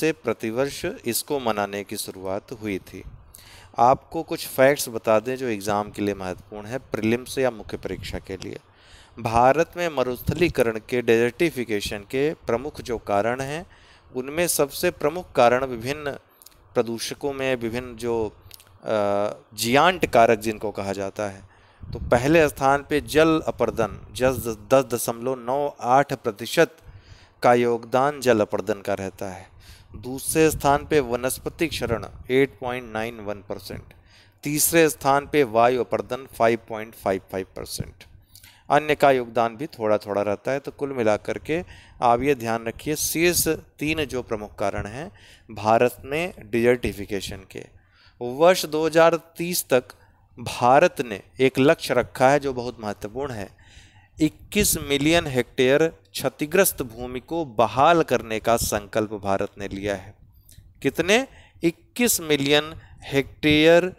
से प्रतिवर्ष इसको मनाने की शुरुआत हुई थी आपको कुछ फैक्ट्स बता दें जो एग्ज़ाम के लिए महत्वपूर्ण है प्रिलिम्स या मुख्य परीक्षा के लिए भारत में मरुस्थलीकरण के डेजर्टिफिकेशन के प्रमुख जो कारण हैं उनमें सबसे प्रमुख कारण विभिन्न प्रदूषकों में विभिन्न जो जियांट कारक जिनको कहा जाता है तो पहले स्थान पे जल अपर्दन जस दस दशमलव नौ आठ प्रतिशत का योगदान जल अपर्दन का रहता है दूसरे स्थान पे वनस्पति क्षरण 8.91 परसेंट तीसरे स्थान पे वायु अपर्दन 5.55 परसेंट अन्य का योगदान भी थोड़ा थोड़ा रहता है तो कुल मिलाकर के आप ये ध्यान रखिए शीर्ष तीन जो प्रमुख कारण हैं भारत में डिजर्टिफिकेशन के वर्ष 2030 तक भारत ने एक लक्ष्य रखा है जो बहुत महत्वपूर्ण है 21 मिलियन हेक्टेयर क्षतिग्रस्त भूमि को बहाल करने का संकल्प भारत ने लिया है कितने 21 मिलियन हेक्टेयर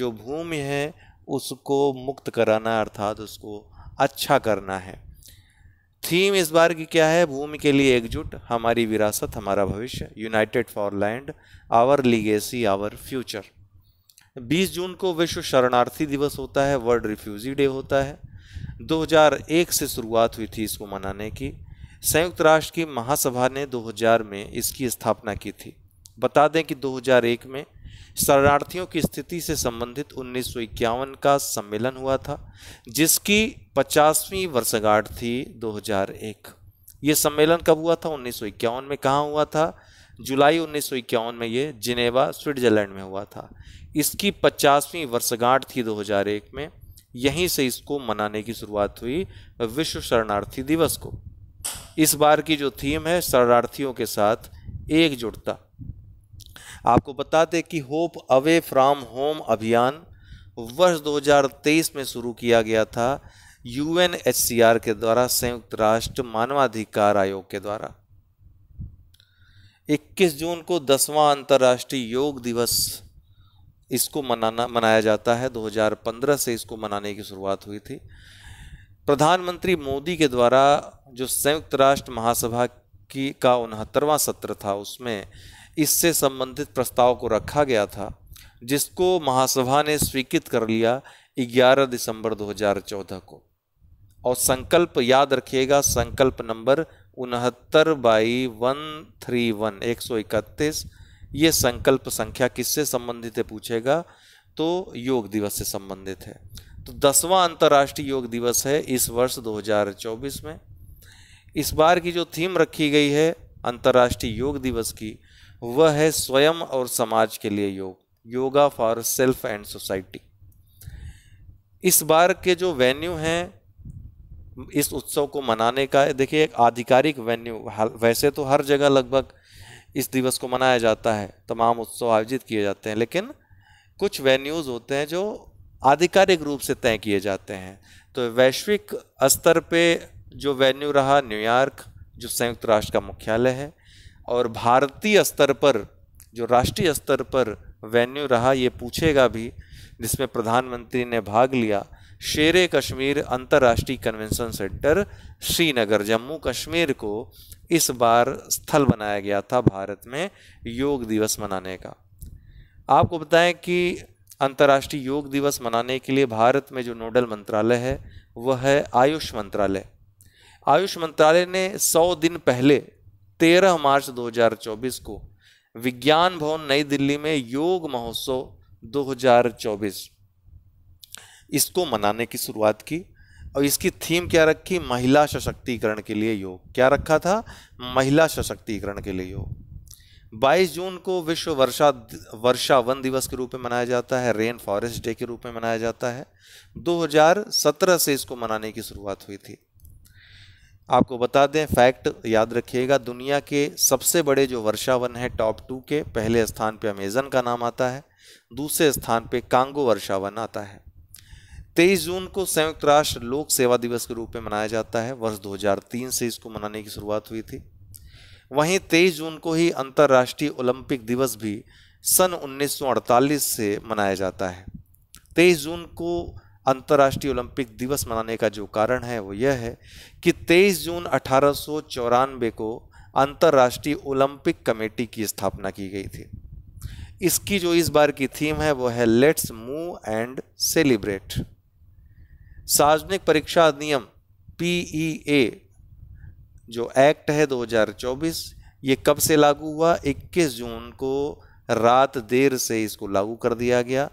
जो भूमि है उसको मुक्त कराना अर्थात उसको अच्छा करना है थीम इस बार की क्या है भूमि के लिए एकजुट हमारी विरासत हमारा भविष्य united for land our legacy our future 20 जून को विश्व शरणार्थी दिवस होता है वर्ल्ड रिफ्यूजी डे होता है 2001 से शुरुआत हुई थी इसको मनाने की संयुक्त राष्ट्र की महासभा ने 2000 में इसकी स्थापना की थी बता दें कि 2001 में शरणार्थियों की स्थिति से संबंधित उन्नीस का सम्मेलन हुआ था जिसकी 50वीं वर्षगांठ थी 2001 ये सम्मेलन कब हुआ था उन्नीस में कहाँ हुआ था जुलाई उन्नीस में ये जिनेवा स्विट्जरलैंड में हुआ था इसकी 50वीं वर्षगांठ थी 2001 में यहीं से इसको मनाने की शुरुआत हुई विश्व शरणार्थी दिवस को इस बार की जो थीम है शरणार्थियों के साथ एकजुटता आपको बता दें कि होप अवे फ्रॉम होम अभियान वर्ष 2023 में शुरू किया गया था यू के द्वारा संयुक्त राष्ट्र मानवाधिकार आयोग के द्वारा 21 जून को दसवां अंतर्राष्ट्रीय योग दिवस इसको मनाना मनाया जाता है 2015 से इसको मनाने की शुरुआत हुई थी प्रधानमंत्री मोदी के द्वारा जो संयुक्त राष्ट्र महासभा की का उनहत्तरवां सत्र था उसमें इससे संबंधित प्रस्ताव को रखा गया था जिसको महासभा ने स्वीकृत कर लिया 11 दिसंबर 2014 को और संकल्प याद रखिएगा संकल्प नंबर उनहत्तर बाई वन थ्री वन एक सौ इकतीस ये संकल्प संख्या किससे संबंधित है पूछेगा तो योग दिवस से संबंधित है तो दसवां अंतर्राष्ट्रीय योग दिवस है इस वर्ष 2024 में इस बार की जो थीम रखी गई है अंतर्राष्ट्रीय योग दिवस की वह है स्वयं और समाज के लिए योग yoga for self and society इस बार के जो वेन्यू हैं इस उत्सव को मनाने का देखिए एक आधिकारिक वेन्यू वैसे तो हर जगह लगभग इस दिवस को मनाया जाता है तमाम उत्सव आयोजित किए जाते हैं लेकिन कुछ वेन्यूज़ होते हैं जो आधिकारिक रूप से तय किए जाते हैं तो वैश्विक स्तर पे जो वेन्यू रहा न्यूयॉर्क जो संयुक्त राष्ट्र का मुख्यालय है और भारतीय स्तर पर जो राष्ट्रीय स्तर पर वेन्यू रहा ये पूछेगा भी जिसमें प्रधानमंत्री ने भाग लिया शेर कश्मीर अंतर्राष्ट्रीय कन्वेंशन सेंटर श्रीनगर जम्मू कश्मीर को इस बार स्थल बनाया गया था भारत में योग दिवस मनाने का आपको बताएं कि अंतर्राष्ट्रीय योग दिवस मनाने के लिए भारत में जो नोडल मंत्रालय है वह है आयुष मंत्रालय आयुष मंत्रालय ने 100 दिन पहले तेरह मार्च 2024 को विज्ञान भवन नई दिल्ली में योग महोत्सव 2024 इसको मनाने की शुरुआत की और इसकी थीम क्या रखी महिला सशक्तिकरण के लिए योग क्या रखा था महिला सशक्तिकरण के लिए योग 22 जून को विश्व वर्षा वर्षा वन दिवस के रूप में मनाया जाता है रेन फॉरेस्ट डे के रूप में मनाया जाता है 2017 से इसको मनाने की शुरुआत हुई थी आपको बता दें फैक्ट याद रखिएगा दुनिया के सबसे बड़े जो वर्षावन है टॉप टू के पहले स्थान पे अमेजन का नाम आता है दूसरे स्थान पे कांगो वर्षावन आता है 23 जून को संयुक्त राष्ट्र लोक सेवा दिवस के रूप में मनाया जाता है वर्ष 2003 से इसको मनाने की शुरुआत हुई थी वहीं 23 जून को ही अंतर्राष्ट्रीय ओलंपिक दिवस भी सन 1948 से मनाया जाता है 23 जून को अंतर्राष्ट्रीय ओलंपिक दिवस मनाने का जो कारण है वो यह है कि 23 जून अठारह को अंतर्राष्ट्रीय ओलंपिक कमेटी की स्थापना की गई थी इसकी जो इस बार की थीम है वो है लेट्स मूव एंड सेलिब्रेट सार्वजनिक परीक्षा अधिनियम पीईए जो एक्ट है 2024 ये कब से लागू हुआ 21 जून को रात देर से इसको लागू कर दिया गया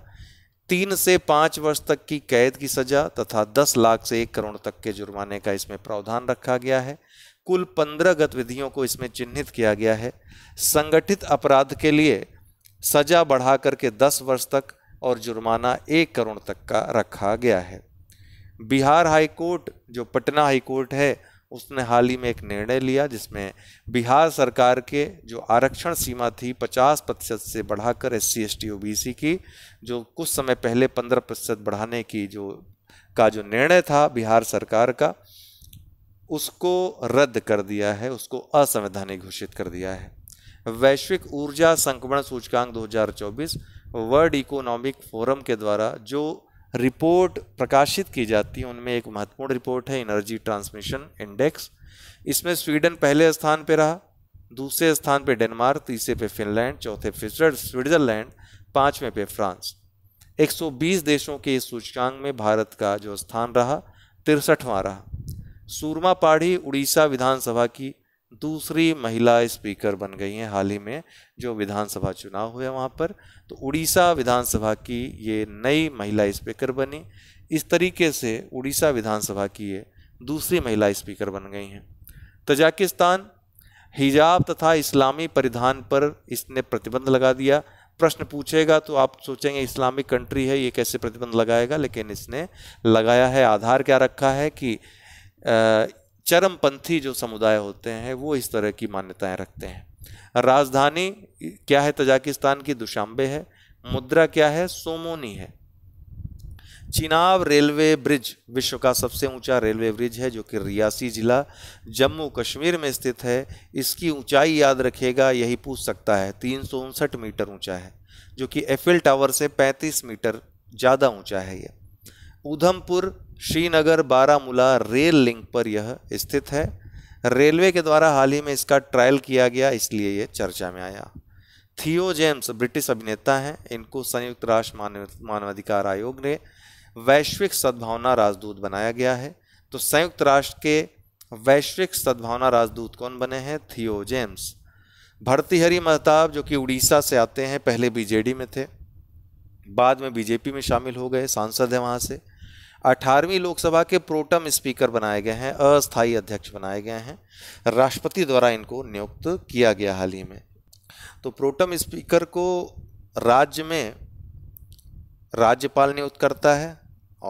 तीन से पाँच वर्ष तक की कैद की सजा तथा दस लाख से एक करोड़ तक के जुर्माने का इसमें प्रावधान रखा गया है कुल पंद्रह गतिविधियों को इसमें चिन्हित किया गया है संगठित अपराध के लिए सजा बढ़ा करके दस वर्ष तक और जुर्माना एक करोड़ तक का रखा गया है बिहार हाईकोर्ट जो पटना हाईकोर्ट है उसने हाल ही में एक निर्णय लिया जिसमें बिहार सरकार के जो आरक्षण सीमा थी 50 प्रतिशत से बढ़ाकर S C S T O B C की जो कुछ समय पहले 15 प्रतिशत बढ़ाने की जो का जो निर्णय था बिहार सरकार का उसको रद्द कर दिया है उसको असंवैधानिक घोषित कर दिया है वैश्विक ऊर्जा संक्रमण सूचकांक 2024 वर्ल्ड इकोनॉमिक फोरम के द्वारा जो रिपोर्ट प्रकाशित की जाती है उनमें एक महत्वपूर्ण रिपोर्ट है एनर्जी ट्रांसमिशन इंडेक्स इसमें स्वीडन पहले स्थान पर रहा दूसरे स्थान पर डेनमार्क तीसरे पे फिनलैंड चौथे पे स्विट्जरलैंड पाँचवें पे फ्रांस 120 देशों के इस सूचकांक में भारत का जो स्थान रहा तिरसठवां रहा सूरमा पाढ़ी उड़ीसा विधानसभा की दूसरी महिला स्पीकर बन गई हैं हाल ही में जो विधानसभा चुनाव हुए वहाँ पर तो उड़ीसा विधानसभा की ये नई महिला स्पीकर बनी इस तरीके से उड़ीसा विधानसभा की ये दूसरी महिला स्पीकर बन गई हैं तजाकिस्तान हिजाब तथा इस्लामी परिधान पर इसने प्रतिबंध लगा दिया प्रश्न पूछेगा तो आप सोचेंगे इस्लामिक कंट्री है ये कैसे प्रतिबंध लगाएगा लेकिन इसने लगाया है आधार क्या रखा है कि चरमपंथी जो समुदाय होते हैं वो इस तरह की मान्यताएं रखते हैं राजधानी क्या है तजाकिस्तान की दुशांबे है मुद्रा क्या है सोमोनी है चिनाब रेलवे ब्रिज विश्व का सबसे ऊंचा रेलवे ब्रिज है जो कि रियासी जिला जम्मू कश्मीर में स्थित है इसकी ऊंचाई याद रखेगा यही पूछ सकता है तीन मीटर ऊंचा है जो कि एफिल टावर से 35 मीटर ज़्यादा ऊंचा है यह उधमपुर श्रीनगर बारामूला रेल लिंक पर यह स्थित है रेलवे के द्वारा हाल ही में इसका ट्रायल किया गया इसलिए ये चर्चा में आया थियो जेम्स ब्रिटिश अभिनेता हैं इनको संयुक्त राष्ट्र मानव मानवाधिकार आयोग ने वैश्विक सद्भावना राजदूत बनाया गया है तो संयुक्त राष्ट्र के वैश्विक सद्भावना राजदूत कौन बने हैं थियो जेम्स भरतीहरि महताब जो कि उड़ीसा से आते हैं पहले बीजेडी में थे बाद में बीजेपी में शामिल हो गए सांसद हैं वहाँ से अठारहवीं लोकसभा के प्रोटम स्पीकर बनाए गए हैं अस्थायी अध्यक्ष बनाए गए हैं राष्ट्रपति द्वारा इनको नियुक्त किया गया हाल ही में तो प्रोटम स्पीकर को राज्य में राज्यपाल नियुक्त करता है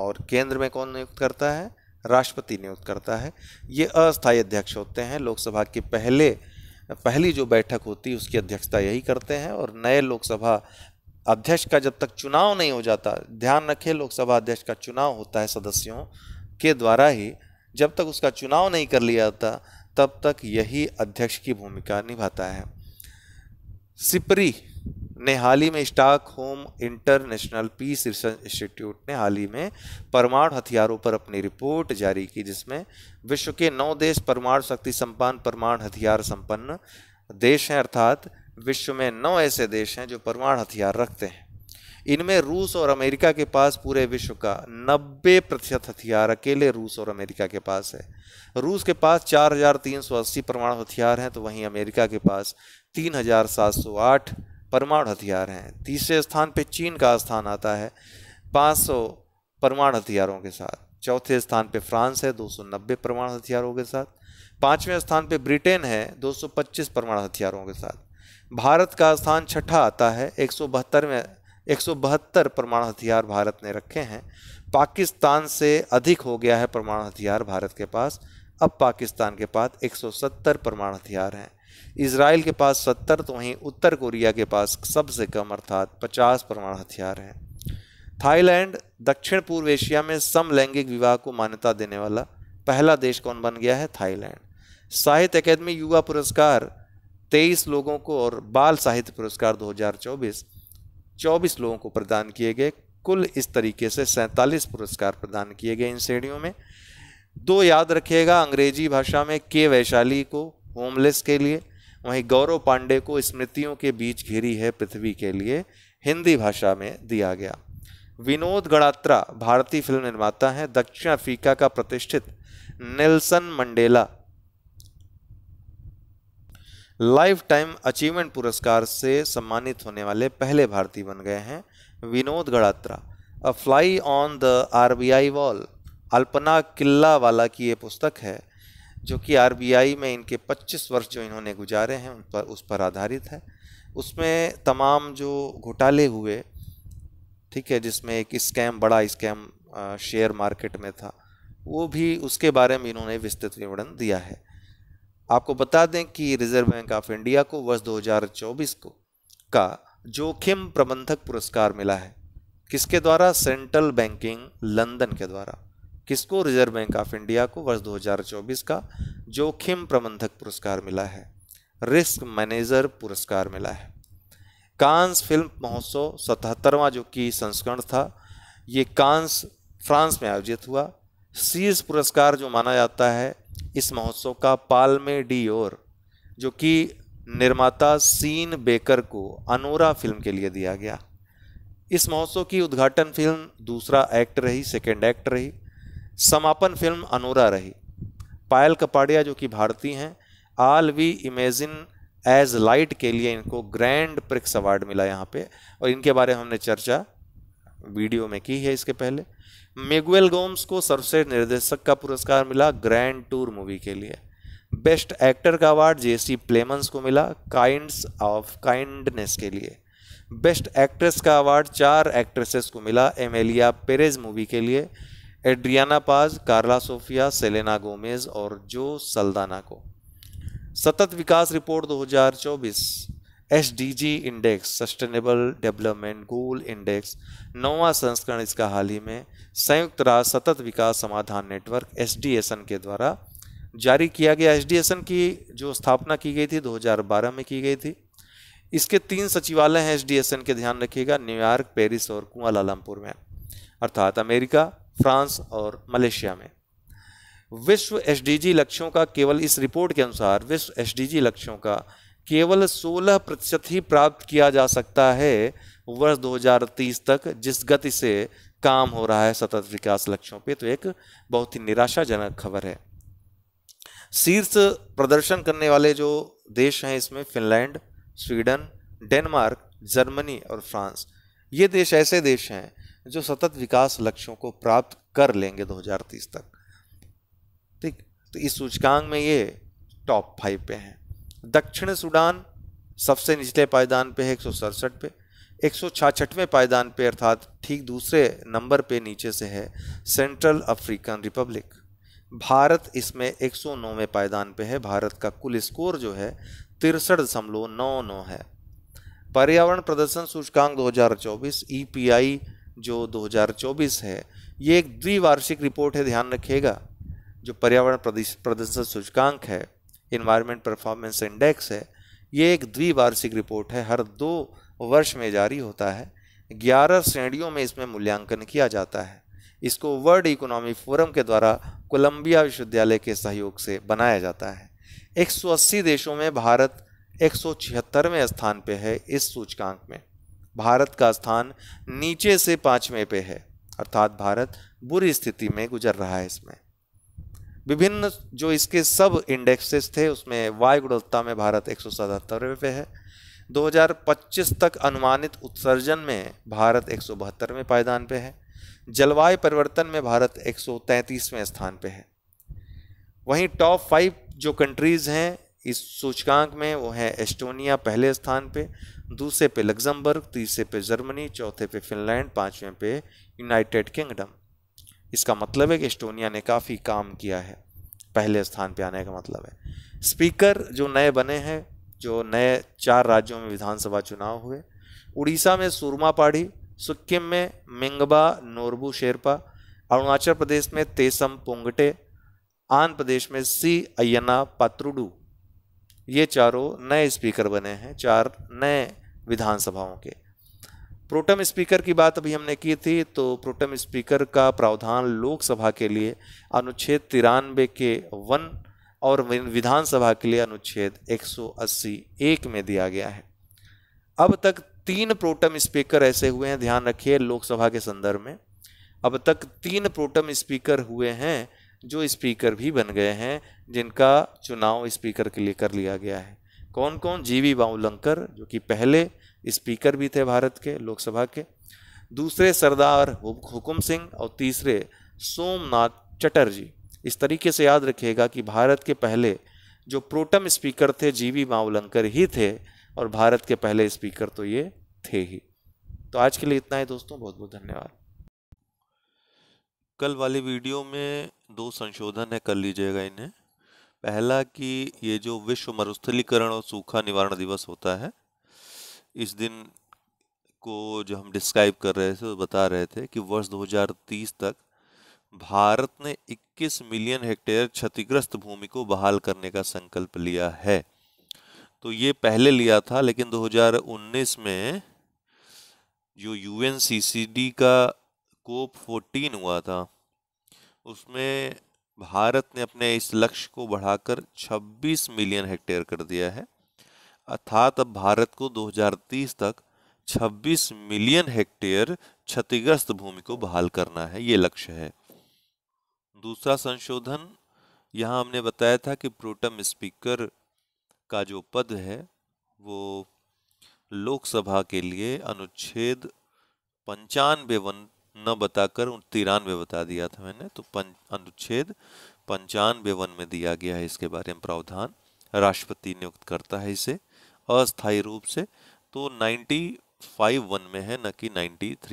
और केंद्र में कौन नियुक्त करता है राष्ट्रपति नियुक्त करता है ये अस्थायी अध्यक्ष होते हैं लोकसभा के पहले पहली जो बैठक होती है उसकी अध्यक्षता यही करते हैं और नए लोकसभा अध्यक्ष का जब तक चुनाव नहीं हो जाता ध्यान रखें लोकसभा अध्यक्ष का चुनाव होता है सदस्यों के द्वारा ही जब तक उसका चुनाव नहीं कर लिया जाता तब तक यही अध्यक्ष की भूमिका निभाता है सिपरी ने हाल ही में Stockholm International Peace Research Institute ने हाल ही में परमाणु हथियारों पर अपनी रिपोर्ट जारी की जिसमें विश्व के नौ देश परमाणु शक्ति संपन्न परमाणु हथियार संपन्न देश हैं अर्थात विश्व में नौ ऐसे देश हैं जो परमाणु हथियार रखते हैं इनमें रूस और अमेरिका के पास पूरे विश्व का 90 प्रतिशत हथियार अकेले रूस और अमेरिका के पास है रूस के पास 4,380 परमाणु हथियार हैं तो वहीं अमेरिका के पास 3,708 परमाणु हथियार हैं तीसरे स्थान पर चीन का स्थान आता है 500 परमाणु हथियारों के साथ चौथे स्थान पे फ्रांस है 290 परमाणु हथियारों के साथ पांचवें स्थान पे ब्रिटेन है 225 परमाणु हथियारों के साथ भारत का स्थान छठा आता है एक में एक परमाणु हथियार भारत ने रखे हैं पाकिस्तान से अधिक हो गया है परमाणु हथियार भारत के पास अब पाकिस्तान के पास 170 परमाणु हथियार हैं इसराइल के पास 70 तो वहीं उत्तर कोरिया के पास सबसे कम अर्थात 50 परमाणु हथियार हैं थाईलैंड दक्षिण पूर्व एशिया में समलैंगिक विवाह को मान्यता देने वाला पहला देश कौन बन गया है थाईलैंड साहित्य अकेदमी युवा पुरस्कार तेईस लोगों को और बाल साहित्य पुरस्कार 2024 24 लोगों को प्रदान किए गए कुल इस तरीके से सैंतालीस पुरस्कार प्रदान किए गए इन श्रेणियों में दो याद रखिएगा अंग्रेजी भाषा में के वैशाली को होमलेस के लिए वहीं गौरव पांडे को स्मृतियों के बीच घिरी है पृथ्वी के लिए हिंदी भाषा में दिया गया विनोद गणात्रा भारतीय फिल्म निर्माता हैं दक्षिण अफ्रीका का प्रतिष्ठित Nelson Mandela lifetime achievement पुरस्कार से सम्मानित होने वाले पहले भारतीय बन गए हैं Vinod Gadatra a fly on the R wall Alpana Killawala वाला की ये पुस्तक है जो कि आर में इनके 25 वर्ष जो इन्होंने गुजारे हैं उन पर उस पर आधारित है उसमें तमाम जो घोटाले हुए ठीक है जिसमें एक स्कैम बड़ा स्कैम शेयर मार्केट में था वो भी उसके बारे में इन्होंने विस्तृत विवरण दिया है आपको बता दें कि रिजर्व बैंक ऑफ इंडिया को वर्ष 2024 को का जोखिम प्रबंधक पुरस्कार मिला है किसके द्वारा सेंट्रल बैंकिंग लंदन के द्वारा किसको रिजर्व बैंक ऑफ इंडिया को वर्ष 2024 का जोखिम प्रबंधक पुरस्कार मिला है रिस्क मैनेजर पुरस्कार मिला है कांस फिल्म महोत्सव सतहत्तरवां जो कि संस्करण था ये कांस फ्रांस में आयोजित हुआ सीज पुरस्कार जो माना जाता है इस महोत्सव का पालमे डी और जो कि निर्माता सीन बेकर को अनोरा फिल्म के लिए दिया गया इस महोत्सव की उद्घाटन फिल्म दूसरा एक्ट रही सेकेंड एक्ट रही समापन फिल्म अनोरा रही पायल कपाड़िया जो कि भारतीय हैं all we imagine as light के लिए इनको ग्रैंड प्रिक्स अवार्ड मिला यहाँ पे और इनके बारे में हमने चर्चा वीडियो में की है इसके पहले मेगुएल गोम्स को सर्वश्रेष्ठ निर्देशक का पुरस्कार मिला ग्रैंड टूर मूवी के लिए बेस्ट एक्टर का अवार्ड जेसी प्लेमंस को मिला काइंड्स ऑफ काइंडनेस के लिए बेस्ट एक्ट्रेस का अवार्ड चार एक्ट्रेसेस को मिला एमेलिया पेरेज मूवी के लिए एड्रियाना पाज कार्ला सोफिया सेलेना गोमेज और जो सल्दाना को सतत विकास report 2024 G index sustainable development goal index नौवा संस्करण इसका हाल ही में संयुक्त राष्ट्र सतत विकास समाधान नेटवर्क एन के द्वारा जारी किया गया एन की जो स्थापना की गई थी 2012 में की गई थी इसके तीन सचिवालय हैं एन के ध्यान रखिएगा न्यूयॉर्क पेरिस और कुआलालमपुर में अर्थात अमेरिका फ्रांस और मलेशिया में विश्व एसडीजी लक्ष्यों का केवल इस रिपोर्ट के अनुसार विश्व जी लक्ष्यों का केवल 16 प्रतिशत ही प्राप्त किया जा सकता है वर्ष 2030 तक जिस गति से काम हो रहा है सतत विकास लक्ष्यों पे तो एक बहुत ही निराशाजनक खबर है शीर्ष प्रदर्शन करने वाले जो देश हैं इसमें फिनलैंड स्वीडन डेनमार्क जर्मनी और फ्रांस ये देश ऐसे देश हैं जो सतत विकास लक्ष्यों को प्राप्त कर लेंगे 2030 तक ठीक तो इस सूचकांक में ये टॉप फाइव पे हैं दक्षिण सूडान सबसे निचले पायदान पे है एक पे एक सौ पायदान पे अर्थात ठीक दूसरे नंबर पे नीचे से है सेंट्रल अफ्रीकन रिपब्लिक भारत इसमें एक सौ पायदान पे है भारत का कुल स्कोर जो है तिरसठ दशमलव नौ नौ है पर्यावरण प्रदर्शन सूचकांक 2024 ईपीआई e जो 2024 है ये एक द्विवार्षिक रिपोर्ट है ध्यान रखिएगा जो पर्यावरण प्रदर्शन सूचकांक है इन्वायरमेंट परफॉर्मेंस इंडेक्स है ये एक द्विवार्षिक रिपोर्ट है हर दो वर्ष में जारी होता है ग्यारह श्रेणियों में इसमें मूल्यांकन किया जाता है इसको वर्ल्ड इकोनॉमिक फोरम के द्वारा कोलंबिया विश्वविद्यालय के सहयोग से बनाया जाता है 180 देशों में भारत एक स्थान पर है इस सूचकांक में भारत का स्थान नीचे से पाँचवें पे है अर्थात भारत बुरी स्थिति में गुजर रहा है इसमें विभिन्न जो इसके सब इंडेक्सेस थे उसमें वायु गुणवत्ता में भारत एक पे है 2025 तक अनुमानित उत्सर्जन में भारत एक में पायदान पे है जलवायु परिवर्तन में भारत एक में स्थान पे है वहीं टॉप फाइव जो कंट्रीज़ हैं इस सूचकांक में वो है एस्टोनिया पहले स्थान पे दूसरे पे लग्जमबर्ग तीसरे पे जर्मनी चौथे पे फिनलैंड पाँचवें पे यूनाइटेड किंगडम इसका मतलब है कि एस्टोनिया ने काफ़ी काम किया है पहले स्थान पर आने का मतलब है स्पीकर जो नए बने हैं जो नए चार राज्यों में विधानसभा चुनाव हुए उड़ीसा में सुरमा पाढ़ी सिक्किम में मिंगबा नोरबू शेरपा अरुणाचल प्रदेश में तेसम पोंगटे आंध्र प्रदेश में सी अयना पात्रुडू ये चारों नए स्पीकर बने हैं चार नए विधानसभाओं के प्रोटम स्पीकर की बात अभी हमने की थी तो प्रोटम स्पीकर का प्रावधान लोकसभा के लिए अनुच्छेद तिरानवे के वन और विधानसभा के लिए अनुच्छेद 180 एक में दिया गया है अब तक तीन प्रोटम स्पीकर ऐसे हुए हैं ध्यान रखिए लोकसभा के संदर्भ में अब तक तीन प्रोटम स्पीकर हुए हैं जो स्पीकर भी बन गए हैं जिनका चुनाव स्पीकर के लिए कर लिया गया है कौन कौन जीवी बाउलंकर जो कि पहले स्पीकर भी थे भारत के लोकसभा के दूसरे सरदार हुकुम सिंह और तीसरे सोमनाथ चटर्जी इस तरीके से याद रखिएगा कि भारत के पहले जो प्रोटम स्पीकर थे जीवी मावलंकर ही थे और भारत के पहले स्पीकर तो ये थे ही तो आज के लिए इतना ही दोस्तों बहुत बहुत धन्यवाद कल वाली वीडियो में दो संशोधन है कर लीजिएगा इन्हें पहला कि ये जो विश्व मरुस्थलीकरण और सूखा निवारण दिवस होता है इस दिन को जो हम डिस्क्राइब कर रहे थे बता रहे थे कि वर्ष 2030 तक भारत ने 21 मिलियन हेक्टेयर क्षतिग्रस्त भूमि को बहाल करने का संकल्प लिया है तो ये पहले लिया था लेकिन 2019 में जो यू का कोप 14 हुआ था उसमें भारत ने अपने इस लक्ष्य को बढ़ाकर 26 मिलियन हेक्टेयर कर दिया है अर्थात अब भारत को 2030 तक 26 मिलियन हेक्टेयर क्षतिग्रस्त भूमि को बहाल करना है ये लक्ष्य है दूसरा संशोधन यहाँ हमने बताया था कि प्रोटम स्पीकर का जो पद है वो लोकसभा के लिए अनुच्छेद पंचानवे वन न बताकर तिरानवे बता दिया था मैंने तो अनुच्छेद पंचानवे वन में दिया गया है इसके बारे में प्रावधान राष्ट्रपति नियुक्त करता है इसे अस्थायी रूप से तो वन में है न कि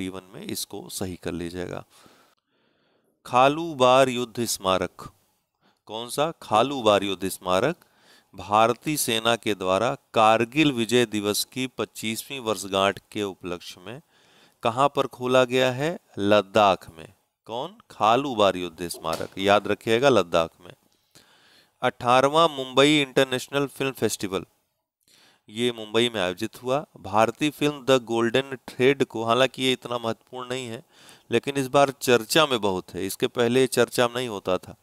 वन में इसको सही कर लीजिएगा खालू बार युद्ध स्मारक कौन सा खालू बार युद्ध स्मारक भारतीय सेना के द्वारा कारगिल विजय दिवस की 25वीं वर्षगांठ के उपलक्ष्य में कहा पर खोला गया है लद्दाख में कौन खालू बार युद्ध स्मारक याद रखिएगा लद्दाख में अठारवा मुंबई इंटरनेशनल फिल्म फेस्टिवल ये मुंबई में आयोजित हुआ भारतीय फिल्म द गोल्डन थ्रेड को हालांकि ये इतना महत्वपूर्ण नहीं है लेकिन इस बार चर्चा में बहुत है इसके पहले चर्चा में नहीं होता था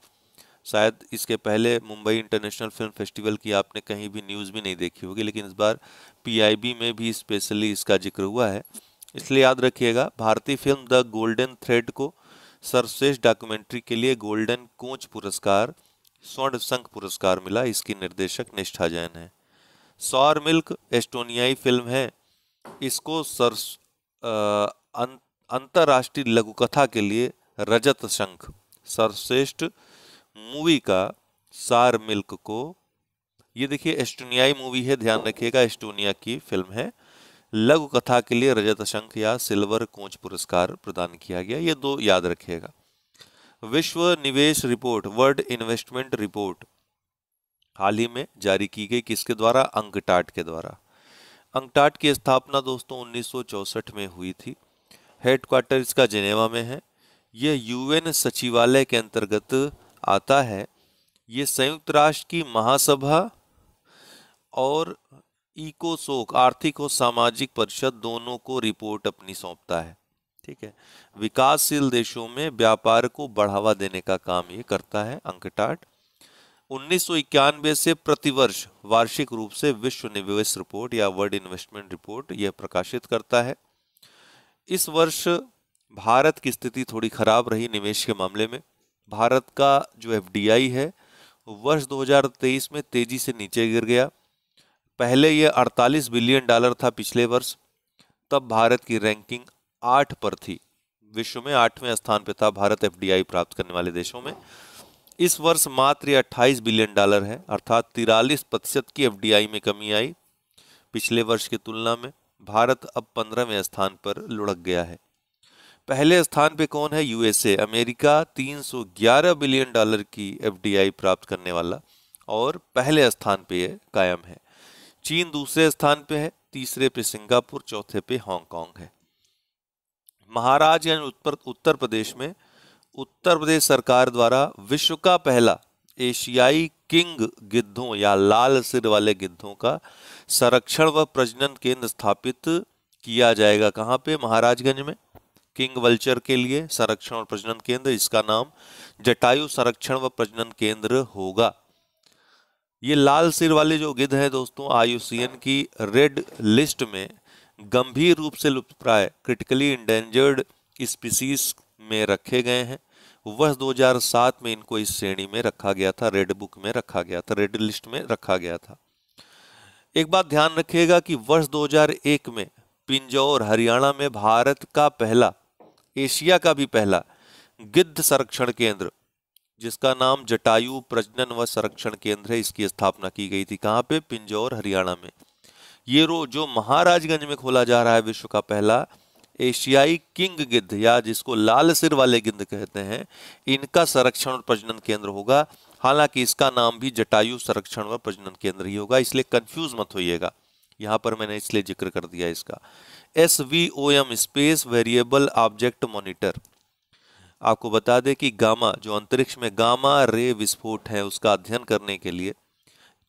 शायद इसके पहले मुंबई इंटरनेशनल फिल्म फेस्टिवल की आपने कहीं भी न्यूज़ भी नहीं देखी होगी लेकिन इस बार पीआईबी में भी स्पेशली इसका जिक्र हुआ है इसलिए याद रखिएगा भारतीय फिल्म द गोल्डन थ्रेड को सर्वश्रेष्ठ डॉक्यूमेंट्री के लिए गोल्डन कोच पुरस्कार स्वर्ण संघ पुरस्कार मिला इसकी निर्देशक निष्ठा जैन है सौर मिल्क एस्टोनियाई फिल्म है इसको सर अं, अंतर्राष्ट्रीय लघु कथा के लिए रजत शंख सर्वश्रेष्ठ मूवी का सार मिल्क को ये देखिए एस्टोनियाई मूवी है ध्यान रखिएगा एस्टोनिया की फिल्म है लघु कथा के लिए रजत शंख या सिल्वर कोच पुरस्कार प्रदान किया गया ये दो याद रखिएगा विश्व निवेश रिपोर्ट वर्ल्ड इन्वेस्टमेंट रिपोर्ट हाल ही में जारी की गई किसके द्वारा अंकटाट के द्वारा अंकटाट की स्थापना दोस्तों 1964 में हुई थी हेडक्वार्टर इसका जिनेवा में है यह यूएन सचिवालय के अंतर्गत आता है ये संयुक्त राष्ट्र की महासभा और इकोसोक आर्थिक और सामाजिक परिषद दोनों को रिपोर्ट अपनी सौंपता है ठीक है विकासशील देशों में व्यापार को बढ़ावा देने का काम ये करता है अंकटाट उन्नीस से प्रतिवर्ष वार्षिक रूप से विश्व निवेश रिपोर्ट या वर्ल्ड इन्वेस्टमेंट रिपोर्ट यह प्रकाशित करता है इस वर्ष भारत की स्थिति थोड़ी खराब रही निवेश के मामले में भारत का जो एफ है वर्ष 2023 में तेजी से नीचे गिर गया पहले यह 48 बिलियन डॉलर था पिछले वर्ष तब भारत की रैंकिंग आठ पर थी विश्व में आठवें स्थान पर था भारत एफ प्राप्त करने वाले देशों में इस वर्ष मात्र 28 बिलियन डॉलर है अर्थात तिरालीस प्रतिशत की एफडीआई में कमी आई पिछले वर्ष की तुलना में भारत अब पंद्रहवें स्थान पर लुढ़क गया है पहले स्थान पे कौन है यूएसए अमेरिका 311 बिलियन डॉलर की एफडीआई प्राप्त करने वाला और पहले स्थान पे ये कायम है चीन दूसरे स्थान पे है तीसरे पे सिंगापुर चौथे पे हांगकांग है महाराज यानी उत्तर प्रदेश में उत्तर प्रदेश सरकार द्वारा विश्व का पहला एशियाई किंग गिद्धों या लाल सिर वाले गिद्धों का संरक्षण व प्रजनन केंद्र स्थापित किया जाएगा कहाँ पे महाराजगंज में किंग वल्चर के लिए संरक्षण और प्रजनन केंद्र इसका नाम जटायु संरक्षण व प्रजनन केंद्र होगा ये लाल सिर वाले जो गिद्ध हैं दोस्तों आयुसीएन की रेड लिस्ट में गंभीर रूप से प्राय क्रिटिकली इंडेंजर्ड स्पीसीज में रखे गए हैं वर्ष 2007 में इनको इस श्रेणी में रखा गया था रेड बुक में रखा गया था रेड लिस्ट में रखा गया था एक बात ध्यान रखिएगा कि वर्ष 2001 में पिंजौर हरियाणा में भारत का पहला एशिया का भी पहला गिद्ध संरक्षण केंद्र जिसका नाम जटायु प्रजनन व संरक्षण केंद्र है इसकी स्थापना की गई थी कहाँ पे पिंजौर हरियाणा में ये रो जो महाराजगंज में खोला जा रहा है विश्व का पहला एशियाई किंग गिद्ध या जिसको लाल सिर वाले गिद्ध कहते हैं इनका संरक्षण और प्रजनन केंद्र होगा हालांकि इसका नाम भी जटायु संरक्षण व प्रजनन केंद्र ही होगा इसलिए कंफ्यूज मत होइएगा यहाँ पर मैंने इसलिए जिक्र कर दिया इसका S V O M space variable object monitor आपको बता दें कि गामा जो अंतरिक्ष में गामा रे विस्फोट है उसका अध्ययन करने के लिए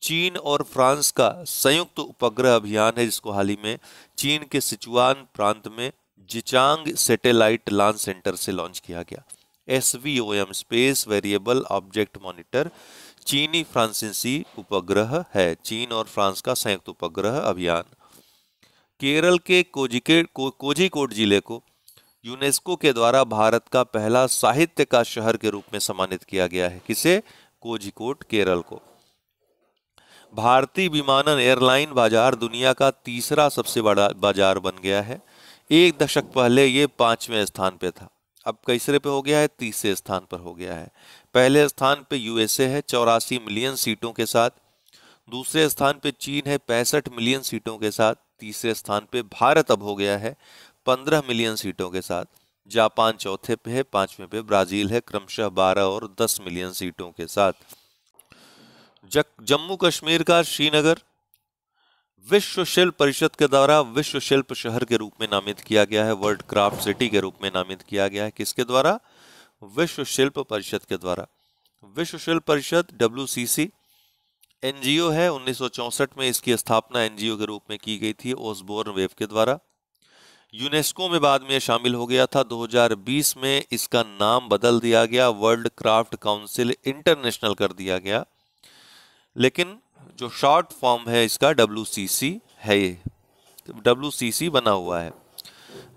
चीन और फ्रांस का संयुक्त उपग्रह अभियान है जिसको हाल ही में चीन के सिचुआन प्रांत में जिचांग सैटेलाइट लॉन्च सेंटर से लॉन्च किया गया S space variable object monitor चीनी फ्रांसीसी उपग्रह है चीन और फ्रांस का संयुक्त उपग्रह अभियान केरल के कोजिके को, कोजिकोट जिले को यूनेस्को के द्वारा भारत का पहला साहित्य का शहर के रूप में सम्मानित किया गया है किसे कोजिकोट केरल को भारतीय विमानन एयरलाइन बाजार दुनिया का तीसरा सबसे बड़ा बाजार बन गया है एक दशक पहले ये पांचवें स्थान पे था अब कैसरे पे हो गया है तीसरे स्थान पर हो गया है पहले स्थान पे यूएसए है चौरासी मिलियन सीटों के साथ दूसरे स्थान पे चीन है पैंसठ मिलियन सीटों के साथ तीसरे स्थान पे भारत अब हो गया है पंद्रह मिलियन सीटों के साथ जापान चौथे पे है पांचवें पे ब्राजील है क्रमशः बारह और दस मिलियन सीटों के साथ जम्मू कश्मीर का श्रीनगर विश्व शिल्प परिषद के द्वारा विश्व शिल्प शहर के रूप में नामित किया गया है वर्ल्ड क्राफ्ट सिटी के रूप में नामित किया गया है किसके द्वारा विश्व शिल्प परिषद के द्वारा विश्व शिल्प परिषद डब्ल्यू एनजीओ है 1964 में इसकी स्थापना एनजीओ के रूप में की गई थी ओसबोर्न वेब के द्वारा यूनेस्को में बाद में शामिल हो गया था 2020 में इसका नाम बदल दिया गया वर्ल्ड क्राफ्ट काउंसिल इंटरनेशनल कर दिया गया लेकिन जो शॉर्ट फॉर्म है इसका डब्ल्यू है ये डब्ल्यू बना हुआ है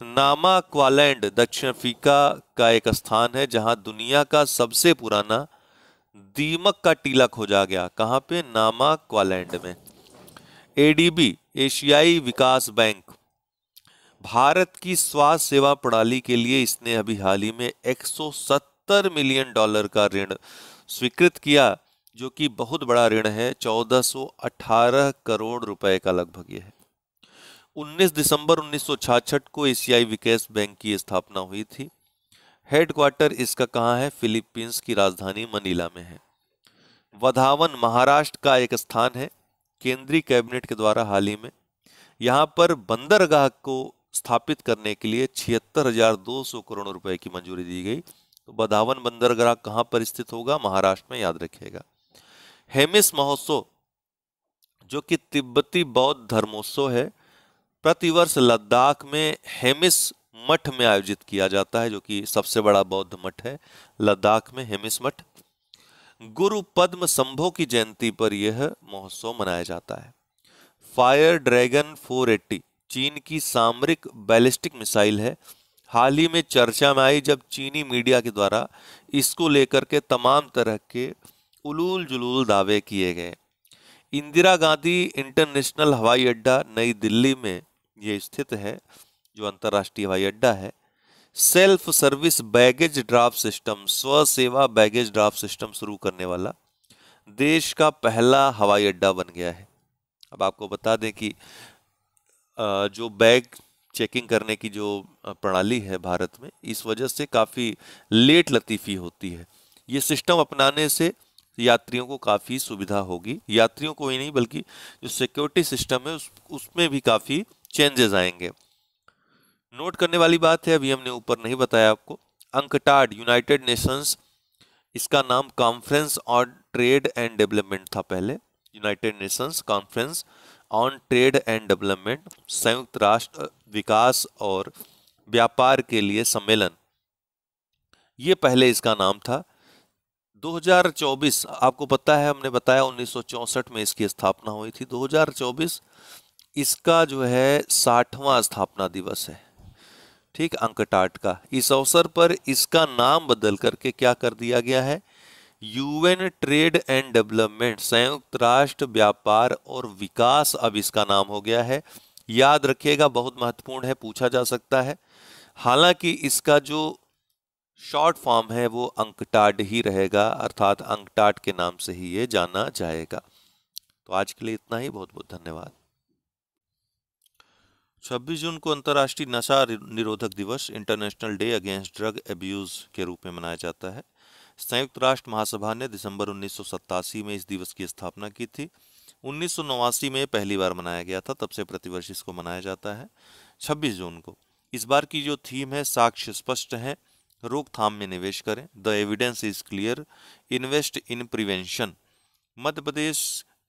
नामा क्वालैंड दक्षिण अफ्रीका का एक स्थान है जहां दुनिया का सबसे पुराना दीमक का टीला खोजा गया कहां पे नामा क्वालैंड में एडीबी एशियाई विकास बैंक भारत की स्वास्थ्य सेवा प्रणाली के लिए इसने अभी हाल ही में 170 मिलियन डॉलर का ऋण स्वीकृत किया जो कि बहुत बड़ा ऋण है 1418 करोड़ रुपए का लगभग यह है 19 दिसंबर 1966 को एशियाई विकास बैंक की स्थापना हुई थी हेडक्वार्टर इसका कहाँ है फिलीपींस की राजधानी मनीला में है वधावन महाराष्ट्र का एक स्थान है केंद्रीय कैबिनेट के द्वारा हाल ही में यहाँ पर बंदरगाह को स्थापित करने के लिए छिहत्तर हजार दो सौ करोड़ रुपए की मंजूरी दी गई तो बधावन बंदरगाह कहाँ पर स्थित होगा महाराष्ट्र में याद रखिएगा हेमिस महोत्सव जो कि तिब्बती बौद्ध धर्मोत्सव है प्रतिवर्ष लद्दाख में हेमिस मठ में आयोजित किया जाता है जो कि सबसे बड़ा बौद्ध मठ है लद्दाख में हेमिस मठ गुरु पद्म संभो की जयंती पर यह महोत्सव मनाया जाता है फायर ड्रैगन 480 चीन की सामरिक बैलिस्टिक मिसाइल है हाल ही में चर्चा में आई जब चीनी मीडिया के द्वारा इसको लेकर के तमाम तरह के उलूल जुलूल दावे किए गए इंदिरा गांधी इंटरनेशनल हवाई अड्डा नई दिल्ली में ये स्थित है जो अंतर्राष्ट्रीय हवाई अड्डा है self service baggage draft system स्व सेवा बैगेज ड्राफ्ट सिस्टम शुरू करने वाला देश का पहला हवाई अड्डा बन गया है अब आपको बता दें कि जो बैग चेकिंग करने की जो प्रणाली है भारत में इस वजह से काफ़ी लेट लतीफ़ी होती है ये सिस्टम अपनाने से यात्रियों को काफ़ी सुविधा होगी यात्रियों को ही नहीं बल्कि जो सिक्योरिटी सिस्टम है उस उसमें भी काफ़ी चेंजेस आएंगे नोट करने वाली बात है अभी हमने ऊपर नहीं बताया आपको अंकटाड यूनाइटेड नेशंस इसका नाम conference on trade and development था पहले United Nations conference on trade and development संयुक्त राष्ट्र विकास और व्यापार के लिए सम्मेलन ये पहले इसका नाम था 2024 आपको पता है हमने बताया 1964 में इसकी स्थापना हुई थी 2024 इसका जो है साठवां स्थापना दिवस है ठीक अंकटाट का इस अवसर पर इसका नाम बदल करके क्या कर दिया गया है यूएन ट्रेड एंड डेवलपमेंट संयुक्त राष्ट्र व्यापार और विकास अब इसका नाम हो गया है याद रखिएगा बहुत महत्वपूर्ण है पूछा जा सकता है हालांकि इसका जो शॉर्ट फॉर्म है वो अंकटाड ही रहेगा अर्थात अंकटाड के नाम से ही ये जाना जाएगा तो आज के लिए इतना ही बहुत बहुत धन्यवाद 26 जून को अंतर्राष्ट्रीय नशा निरोधक दिवस international day against drug abuse के रूप में मनाया जाता है संयुक्त राष्ट्र महासभा ने दिसंबर उन्नीस में इस दिवस की स्थापना की थी उन्नीस में पहली बार मनाया गया था तब से प्रतिवर्ष इसको मनाया जाता है 26 जून को इस बार की जो थीम है साक्ष्य स्पष्ट है रोकथाम में निवेश करें the evidence is clear invest in prevention Madhya Pradesh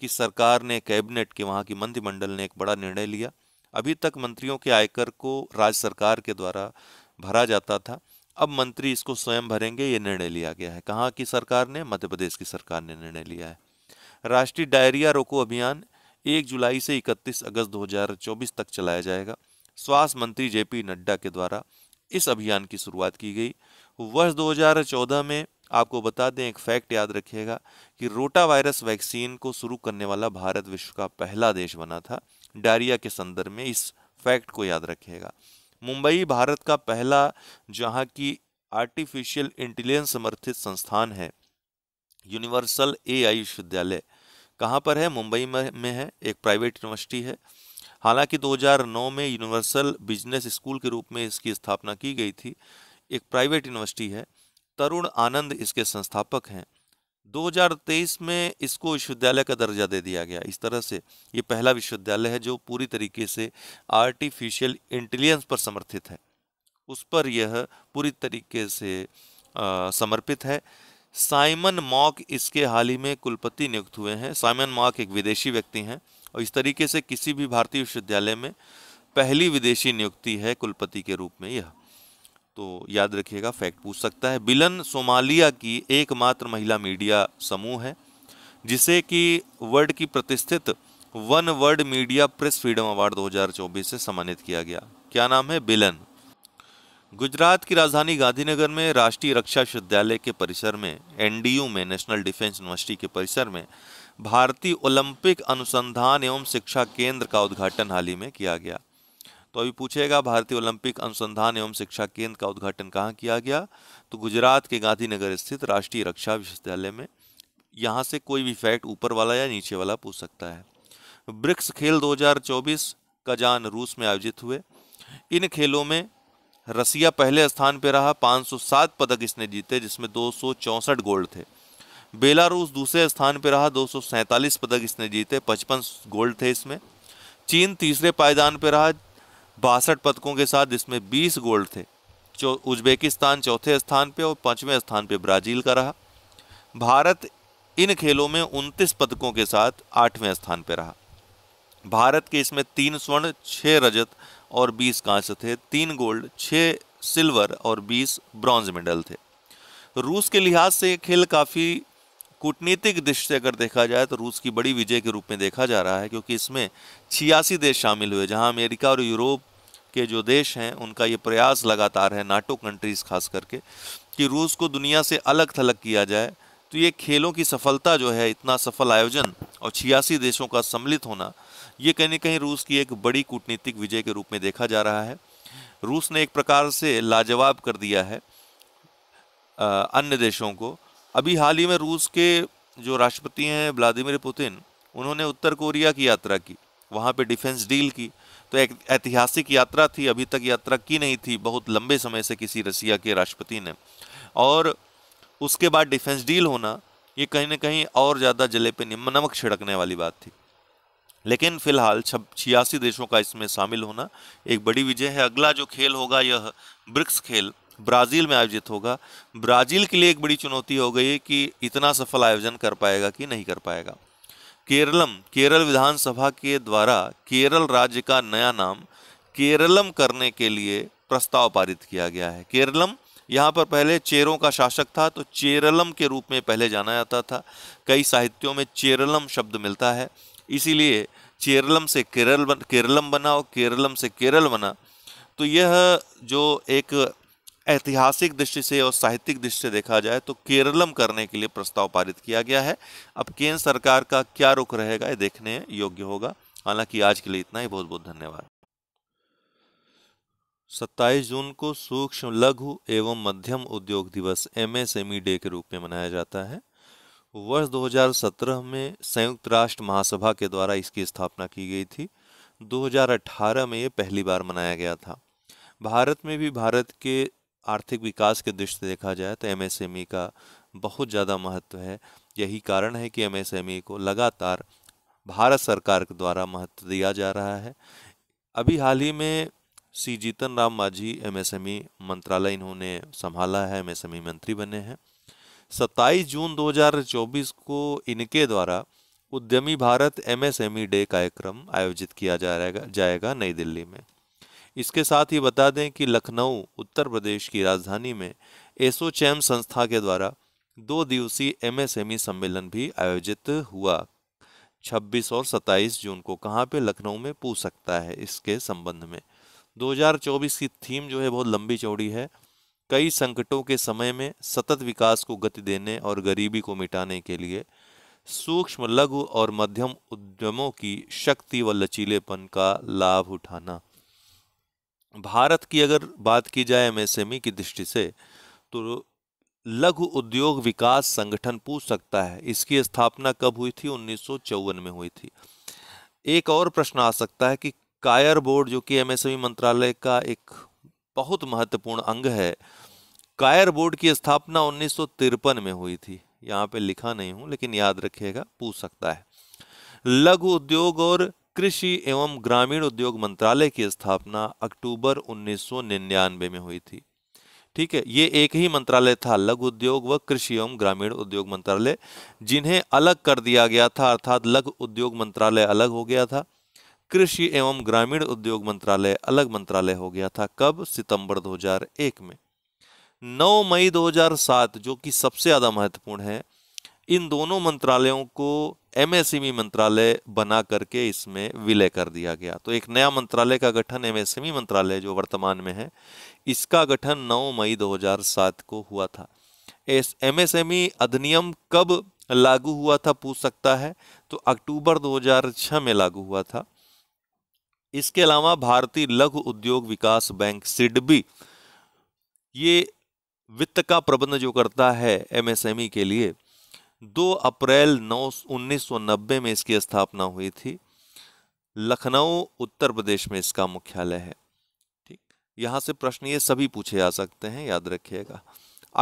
की सरकार ने कैबिनेट के वहाँ की मंत्रिमंडल ने एक बड़ा निर्णय लिया अभी तक मंत्रियों के आयकर को राज्य सरकार के द्वारा भरा जाता था अब मंत्री इसको स्वयं भरेंगे ये निर्णय लिया गया है कहाँ की सरकार ने मध्य प्रदेश की सरकार ने निर्णय लिया है राष्ट्रीय डायरिया रोको अभियान एक जुलाई से इकतीस अगस्त दो तक चलाया जाएगा स्वास्थ्य मंत्री जेपी नड्डा के द्वारा इस अभियान की शुरुआत की गई वर्ष 2014 में आपको बता दें एक फैक्ट याद रखिएगा कि रोटा वायरस वैक्सीन को शुरू करने वाला भारत विश्व का पहला देश बना था डायरिया के संदर्भ में इस फैक्ट को याद रखिएगा मुंबई भारत का पहला जहां की आर्टिफिशियल इंटेलिजेंस समर्थित संस्थान है यूनिवर्सल एआई विश्वविद्यालय कहाँ पर है मुंबई में है एक प्राइवेट यूनिवर्सिटी है हालांकि 2009 में यूनिवर्सल बिजनेस स्कूल के रूप में इसकी स्थापना की गई थी एक प्राइवेट यूनिवर्सिटी है तरुण आनंद इसके संस्थापक हैं 2023 में इसको विश्वविद्यालय का दर्जा दे दिया गया इस तरह से ये पहला विश्वविद्यालय है जो पूरी तरीके से आर्टिफिशियल इंटेलिजेंस पर समर्थित है उस पर यह पूरी तरीके से आ, समर्पित है साइमन मॉक इसके हाल ही में कुलपति नियुक्त हुए हैं साइमन मॉक एक विदेशी व्यक्ति हैं और इस तरीके से किसी भी भारतीय विश्वविद्यालय में पहली विदेशी नियुक्ति है कुलपति के रूप में यह तो याद रखिएगा फैक्ट पूछ सकता है बिलन सोमालिया की एकमात्र महिला मीडिया समूह है जिसे कि वर्ल्ड की प्रतिष्ठित one world media press freedom award 2024 से सम्मानित किया गया क्या नाम है बिलन गुजरात की राजधानी गांधीनगर में राष्ट्रीय रक्षा विश्वविद्यालय के परिसर में एनडीयू में नेशनल डिफेंस यूनिवर्सिटी के परिसर में भारतीय ओलंपिक अनुसंधान एवं शिक्षा केंद्र का उद्घाटन हाल ही में किया गया तो अभी पूछेगा भारतीय ओलंपिक अनुसंधान एवं शिक्षा केंद्र का उद्घाटन कहाँ किया गया तो गुजरात के गांधीनगर स्थित राष्ट्रीय रक्षा विश्वविद्यालय में यहाँ से कोई भी फैक्ट ऊपर वाला या नीचे वाला पूछ सकता है ब्रिक्स खेल 2024 कजान रूस में आयोजित हुए इन खेलों में रसिया पहले स्थान पर रहा 507 पदक इसने जीते जिसमें दो गोल्ड थे बेलारूस दूसरे स्थान पर रहा दो पदक इसने जीते पचपन गोल्ड थे इसमें चीन तीसरे पायदान पर रहा बासठ पदकों के साथ जिसमें 20 गोल्ड थे उज्बेकिस्तान चौथे स्थान पे और पाँचवें स्थान पे ब्राज़ील का रहा भारत इन खेलों में उनतीस पदकों के साथ आठवें स्थान पर रहा भारत के इसमें तीन स्वर्ण छः रजत और बीस कांस्य थे तीन गोल्ड छः सिल्वर और बीस ब्रॉन्ज मेडल थे रूस के लिहाज से ये खेल काफ़ी कूटनीतिक दृष्टि से अगर देखा जाए तो रूस की बड़ी विजय के रूप में देखा जा रहा है क्योंकि इसमें छियासी देश शामिल हुए जहां अमेरिका और यूरोप के जो देश हैं उनका ये प्रयास लगातार है नाटो कंट्रीज़ खास करके कि रूस को दुनिया से अलग थलग किया जाए तो ये खेलों की सफलता जो है इतना सफल आयोजन और छियासी देशों का सम्मिलित होना ये कहीं ना कहीं रूस की एक बड़ी कूटनीतिक विजय के रूप में देखा जा रहा है रूस ने एक प्रकार से लाजवाब कर दिया है अन्य देशों को अभी हाल ही में रूस के जो राष्ट्रपति हैं व्लादिमिर पुतिन उन्होंने उत्तर कोरिया की यात्रा की वहाँ पे डिफेंस डील की तो एक ऐतिहासिक यात्रा थी अभी तक यात्रा की नहीं थी बहुत लंबे समय से किसी रसिया के राष्ट्रपति ने और उसके बाद डिफेंस डील होना ये कहीं ना कहीं और ज़्यादा जले पे नमक छिड़कने वाली बात थी लेकिन फिलहाल छब छियासी देशों का इसमें शामिल होना एक बड़ी विजय है अगला जो खेल होगा यह ब्रिक्स खेल ब्राज़ील में आयोजित होगा ब्राज़ील के लिए एक बड़ी चुनौती हो गई कि इतना सफल आयोजन कर पाएगा कि नहीं कर पाएगा केरलम केरल विधानसभा के द्वारा केरल राज्य का नया नाम केरलम करने के लिए प्रस्ताव पारित किया गया है केरलम यहाँ पर पहले चेरों का शासक था तो चेरलम के रूप में पहले जाना जाता था कई साहित्यों में चेरलम शब्द मिलता है इसीलिए चेरलम से केरल बन केरलम बना और केरलम से केरल बना तो यह जो एक ऐतिहासिक दृष्टि से और साहित्यिक दृष्टि से देखा जाए तो केरलम करने के लिए प्रस्ताव पारित किया गया है अब केंद्र सरकार का क्या रुख रहेगा ये देखने योग्य होगा हालांकि आज के लिए इतना ही बहुत बहुत धन्यवाद सत्ताईस जून को सूक्ष्म लघु एवं मध्यम उद्योग दिवस एमएसएमई डे के रूप में मनाया जाता है वर्ष 2017 में संयुक्त राष्ट्र महासभा के द्वारा इसकी स्थापना की गई थी 2018 में ये पहली बार मनाया गया था भारत में भी भारत के आर्थिक विकास के दृष्टि से देखा जाए तो एमएसएमई e का बहुत ज़्यादा महत्व है यही कारण है कि एमएसएमई e को लगातार भारत सरकार के द्वारा महत्व दिया जा रहा है अभी हाल ही में सी जीतन राम मांझी एम e मंत्रालय इन्होंने संभाला है एम मंत्री बने हैं सत्ताईस जून 2024 को इनके द्वारा उद्यमी भारत एमएसएमई डे कार्यक्रम आयोजित किया जाएगा जाएगा नई दिल्ली में इसके साथ ही बता दें कि लखनऊ उत्तर प्रदेश की राजधानी में एसोचैम संस्था के द्वारा दो दिवसीय एमएसएमई सम्मेलन भी आयोजित हुआ 26 और 27 जून को कहाँ पे लखनऊ में पूछ सकता है इसके संबंध में 2024 की थीम जो है बहुत लंबी चौड़ी है कई संकटों के समय में सतत विकास को गति देने और गरीबी को मिटाने के लिए सूक्ष्म लघु और मध्यम उद्यमों की शक्ति व लचीलेपन का लाभ उठाना भारत की अगर बात की जाए एमएसएमई की दृष्टि से तो लघु उद्योग विकास संगठन पूछ सकता है इसकी स्थापना कब हुई थी उन्नीस में हुई थी एक और प्रश्न आ सकता है कि कायर बोर्ड जो कि एमएसएमई मंत्रालय का एक बहुत महत्वपूर्ण अंग है कायर बोर्ड की स्थापना उन्नीस में हुई थी यहाँ पे लिखा नहीं हूँ लेकिन याद रखिएगा पूछ सकता है लघु उद्योग और कृषि एवं ग्रामीण उद्योग मंत्रालय की स्थापना अक्टूबर 1999 में हुई थी ठीक है ये एक ही मंत्रालय था लघु उद्योग व कृषि एवं ग्रामीण उद्योग मंत्रालय जिन्हें अलग कर दिया गया था अर्थात लघु उद्योग मंत्रालय अलग हो गया था कृषि एवं ग्रामीण उद्योग मंत्रालय अलग मंत्रालय हो गया था कब सितंबर 2001 में 9 मई 2007 जो कि सबसे ज़्यादा महत्वपूर्ण है इन दोनों मंत्रालयों को एमएसएमई e मंत्रालय बना करके इसमें विलय कर दिया गया तो एक नया मंत्रालय का गठन एमएसएमई e मंत्रालय जो वर्तमान में है इसका गठन 9 मई 2007 को हुआ था एस एमएसएमई e अधिनियम कब लागू हुआ था पूछ सकता है तो अक्टूबर 2006 में लागू हुआ था इसके अलावा भारतीय लघु उद्योग विकास बैंक सिडबी ये वित्त का प्रबंध जो करता है एमएसएमई के लिए 2 अप्रैल नौ उन्नीस में इसकी स्थापना हुई थी लखनऊ उत्तर प्रदेश में इसका मुख्यालय है ठीक यहाँ से प्रश्न ये सभी पूछे जा सकते हैं याद रखिएगा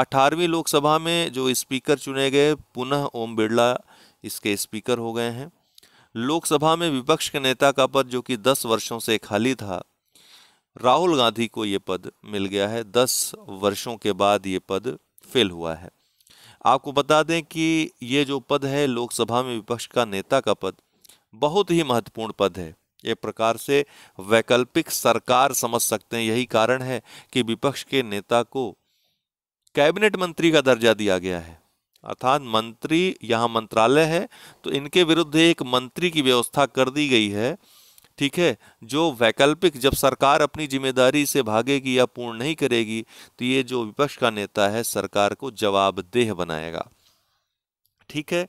अठारहवीं लोकसभा में जो स्पीकर चुने गए पुनः ओम बिरला इसके स्पीकर हो गए हैं लोकसभा में विपक्ष के नेता का पद जो कि 10 वर्षों से खाली था राहुल गांधी को ये पद मिल गया है दस वर्षों के बाद ये पद फेल हुआ है आपको बता दें कि ये जो पद है लोकसभा में विपक्ष का नेता का पद बहुत ही महत्वपूर्ण पद है एक प्रकार से वैकल्पिक सरकार समझ सकते हैं यही कारण है कि विपक्ष के नेता को कैबिनेट मंत्री का दर्जा दिया गया है अर्थात मंत्री यहाँ मंत्रालय है तो इनके विरुद्ध एक मंत्री की व्यवस्था कर दी गई है ठीक है जो वैकल्पिक जब सरकार अपनी जिम्मेदारी से भागेगी या पूर्ण नहीं करेगी तो ये जो विपक्ष का नेता है सरकार को जवाबदेह बनाएगा ठीक है